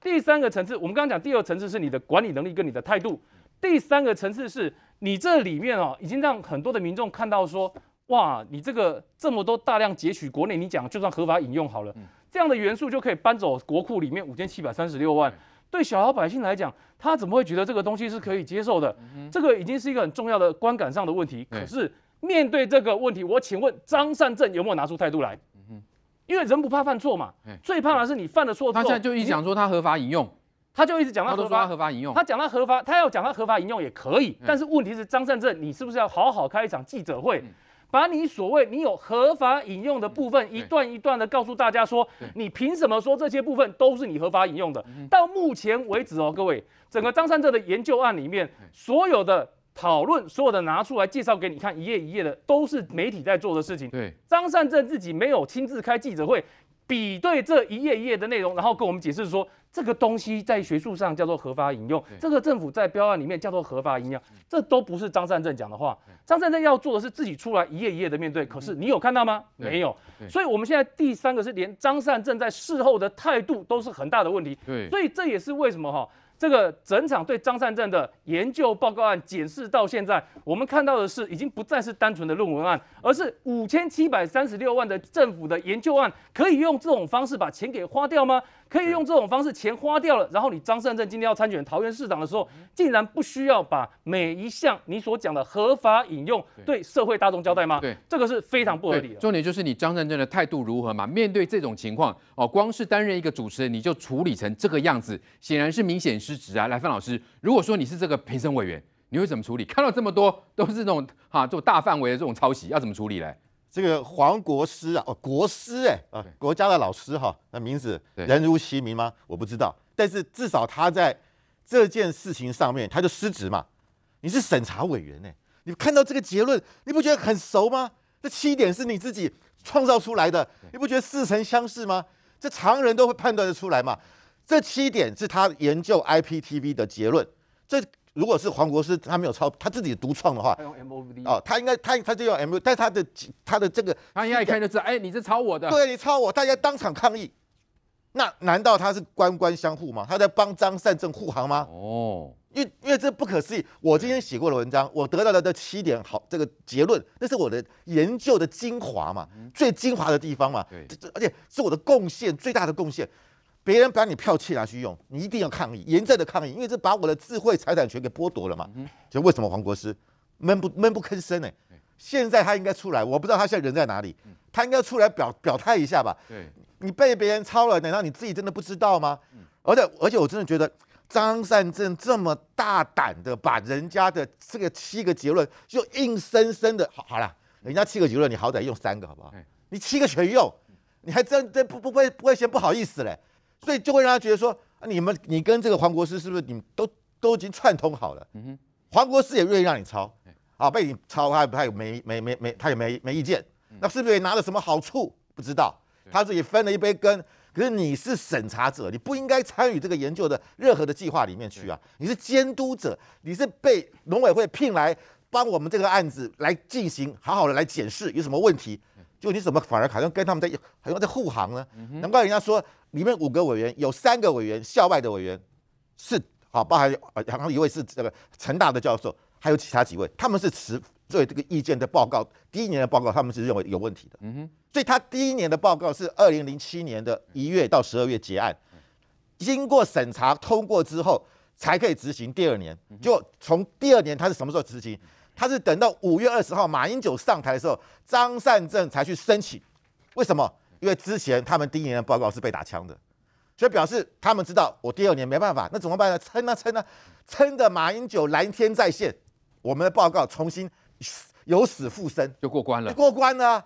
[SPEAKER 2] 第三个层次，我们刚刚讲第二层次是你的管理能力跟你的态度。第三个层次是你这里面哦，已经让很多的民众看到说，哇，你这个这么多大量截取国内，你讲就算合法引用好了，这样的元素就可以搬走国库里面五千七百三十六万。对小老百姓来讲，他怎么会觉得这个东西是可以接受的？这个已经是一个很重要的观感上的问题。可是面对这个问题，我请问张善政有没有拿出态度来？因为人不怕犯错嘛，最怕的是你犯了错他现在就一讲说他合法引用。他就一直讲到合法，他讲到合法，他要讲到合法引用也可以。但是问题是，张善政，你是不是要好好开一场记者会，把你所谓你有合法引用的部分一段一段的告诉大家，说你凭什么说这些部分都是你合法引用的？到目前为止哦，各位，整个张善政的研究案里面，所有的讨论，所有的拿出来介绍给你看一页一页的，都是媒体在做的事情。对，张善政自己没有亲自开记者会。比对这一页一页的内容，然后跟我们解释说这个东西在学术上叫做合法引用，这个政府在标案里面叫做合法引用，这都不是张善政讲的话。张善政要做的是自己出来一页一页的面对，可是你有看到吗？没有。所以我们现在第三个是连张善政在事后的态度都是很大的问题。所以这也是为什么哈。这个整场对张善政的研究报告案检视到现在，我们看到的是已经不再是单纯的论文案，而是五千七百三十六万的政府的研究案，可以用这种方式把钱给花掉吗？可以用这种方式，钱花掉了，然后你张善政今天要参选桃园市长的时候，竟然不需要把每一项你所讲的合法引用对社会大众交代吗？对，这个是非常不合理的。
[SPEAKER 1] 重点就是你张善政的态度如何嘛？面对这种情况，哦，光是担任一个主持人你就处理成这个样子，显然是明显失职啊！来，范老师，如果说你是这个评审委员，你会怎么处理？看到这么多都是这种哈，这种大范围的这种抄袭，要怎么处理嘞？这个黄国师啊，哦，国师哎，啊，国家的老师哈，那名字人如其名
[SPEAKER 6] 吗？我不知道，但是至少他在这件事情上面，他就失职嘛。你是审查委员呢？你看到这个结论，你不觉得很熟吗？这七点是你自己创造出来的，你不觉得似曾相识吗？这常人都会判断得出来嘛。这七点是他研究 IPTV 的结论，这。如果是黄国师，他没有抄他自己独创的话，他
[SPEAKER 5] 用 MOVD 哦，
[SPEAKER 6] 他应该他他就用 MOV，但他的他的这个，
[SPEAKER 1] 他一看就道，哎，你是抄我的，对，
[SPEAKER 6] 抄我，大家当场抗议。那难道他是官官相护吗？他在帮张善政护航吗？哦，因因为这不可思议。我今天写过的文章，我得到的这七点好这个结论，那是我的研究的精华嘛，最精华的地方嘛，对，这这而且是我的贡献最大的贡献。别人把你票窃拿去用，你一定要抗议，严正的抗议，因为这把我的智慧财产权给剥夺了嘛。就为什么黄国师闷不闷不吭声呢？现在他应该出来，我不知道他现在人在哪里，他应该出来表表态一下吧。对，你被别人抄了，难道你自己真的不知道吗？而且而且，我真的觉得张善政这么大胆的把人家的这个七个结论就硬生生的，好了，人家七个结论，你好歹用三个好不好？你七个全用，你还真真不不会不会嫌不好意思嘞？所以就会让他觉得说，你们你跟这个黄国师是不是你们都都已经串通好了？嗯哼，黄国师也愿意让你抄，啊，被你抄他也不太有没没没没他也没没意见。那是不是也拿了什么好处？不知道，他自己分了一杯羹。可是你是审查者，你不应该参与这个研究的任何的计划里面去啊。你是监督者，你是被农委会聘来帮我们这个案子来进行好好的来检视有什么问题。就你怎么反而好像跟他们在，好像在护航呢？难怪人家说，里面五个委员有三个委员，校外的委员是好，包含然后一位是这个成大的教授，还有其他几位，他们是持对这个意见的报告。第一年的报告，他们是认为有问题的。嗯哼，所以他第一年的报告是二零零七年的一月到十二月结案，经过审查通过之后才可以执行。第二年，就从第二年他是什么时候执行？他是等到五月二十号马英九上台的时候，张善政才去申请。为什么？因为之前他们第一年的报告是被打枪的，所以表示他们知道我第二年没办法，那怎么办呢？撑啊撑啊撑着马英九蓝天在线，我们的报告重新由死复生就过关了，就过关了，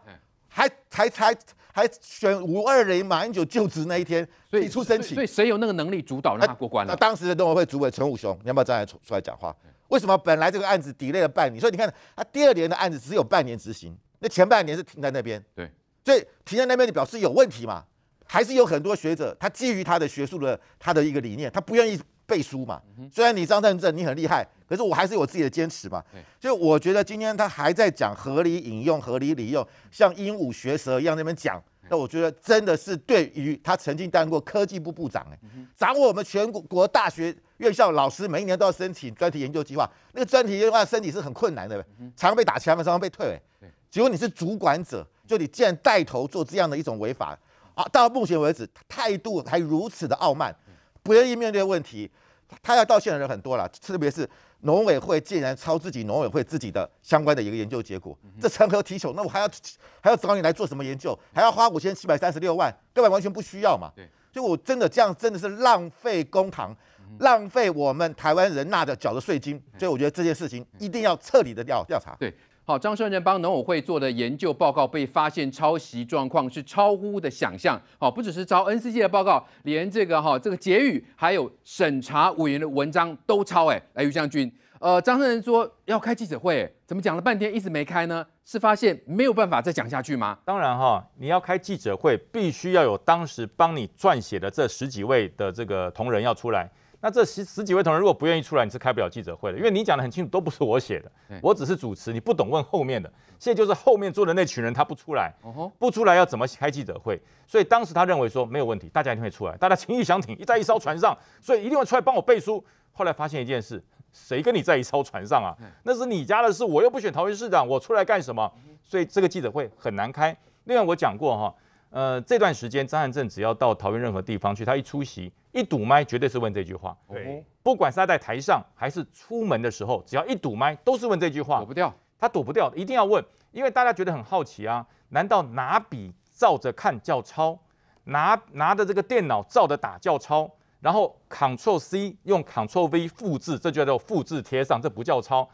[SPEAKER 6] 还才才还选五二零马英九就职那一天提出申请，所以谁有那个能力主导让他过关了？那当时的中华会主委陈武雄，你要不要站来出出来讲话？为什么本来这个案子 delay 了半年？所以你看，他第二年的案子只有半年执行，那前半年是停在那边。对，所以停在那边就表示有问题嘛？还是有很多学者他基于他的学术的他的一个理念，他不愿意背书嘛？虽然你张振振你很厉害，可是我还是有自己的坚持嘛。所以我觉得今天他还在讲合理引用、合理利用，像鹦鹉学舌一样那边讲。那我觉得真的是对于他曾经当过科技部部长，掌握我们全国大学院校老师每年都要申请专题研究计划，那个专题计划申请是很困难的，常常被打枪，常常被退。哎，结果你是主管者，就你竟然带头做这样的一种违法，啊，到目前为止态度还如此的傲慢，不愿意面对问题，他要道歉的人很多了，特别是。农委会竟然抄自己农委会自己的相关的一个研究结果，这成何体统？那我还要还要找你来做什么研究？还要花五千七百三十六万，根本完全不需要嘛？对，所以我真的这样真的是浪费公堂，浪费我们台湾人纳的缴的税金，所以我觉得这件
[SPEAKER 1] 事情一定要彻底的调调查。对。好，张胜人帮农委会做的研究报告被发现抄袭状况是超乎的想象。好，不只是抄 NCC 的报告，连这个哈这个结语，还有审查委员的文章都抄。哎，来，于将军，呃，张胜人说要开记者会，怎么讲了半天一直没开呢？是发现没有办法再讲下去吗？
[SPEAKER 4] 当然哈，你要开记者会，必须要有当时帮你撰写的这十几位的这个同仁要出来。那这十十几位同仁如果不愿意出来，你是开不了记者会的，因为你讲的很清楚，都不是我写的，我只是主持，你不懂问后面的。现在就是后面坐的那群人他不出来，不出来要怎么开记者会？所以当时他认为说没有问题，大家一定会出来，大家情谊相挺，一在一艘船上，所以一定会出来帮我背书。后来发现一件事，谁跟你在一艘船上啊？那是你家的事，我又不选桃园市长，我出来干什么？所以这个记者会很难开。另外我讲过哈。呃，这段时间张汉正只要到桃园任何地方去，他一出席一堵麦，绝对是问这句话。对，不管是他在台上还是出门的时候，只要一堵麦，都是问这句话。躲不掉，他躲不掉，一定要问，因为大家觉得很好奇啊。难道拿笔照着看叫抄？拿拿着这个电脑照着打叫抄？然后 c t r l C 用 c t r l V 复制，这就叫复制贴上，这不叫抄。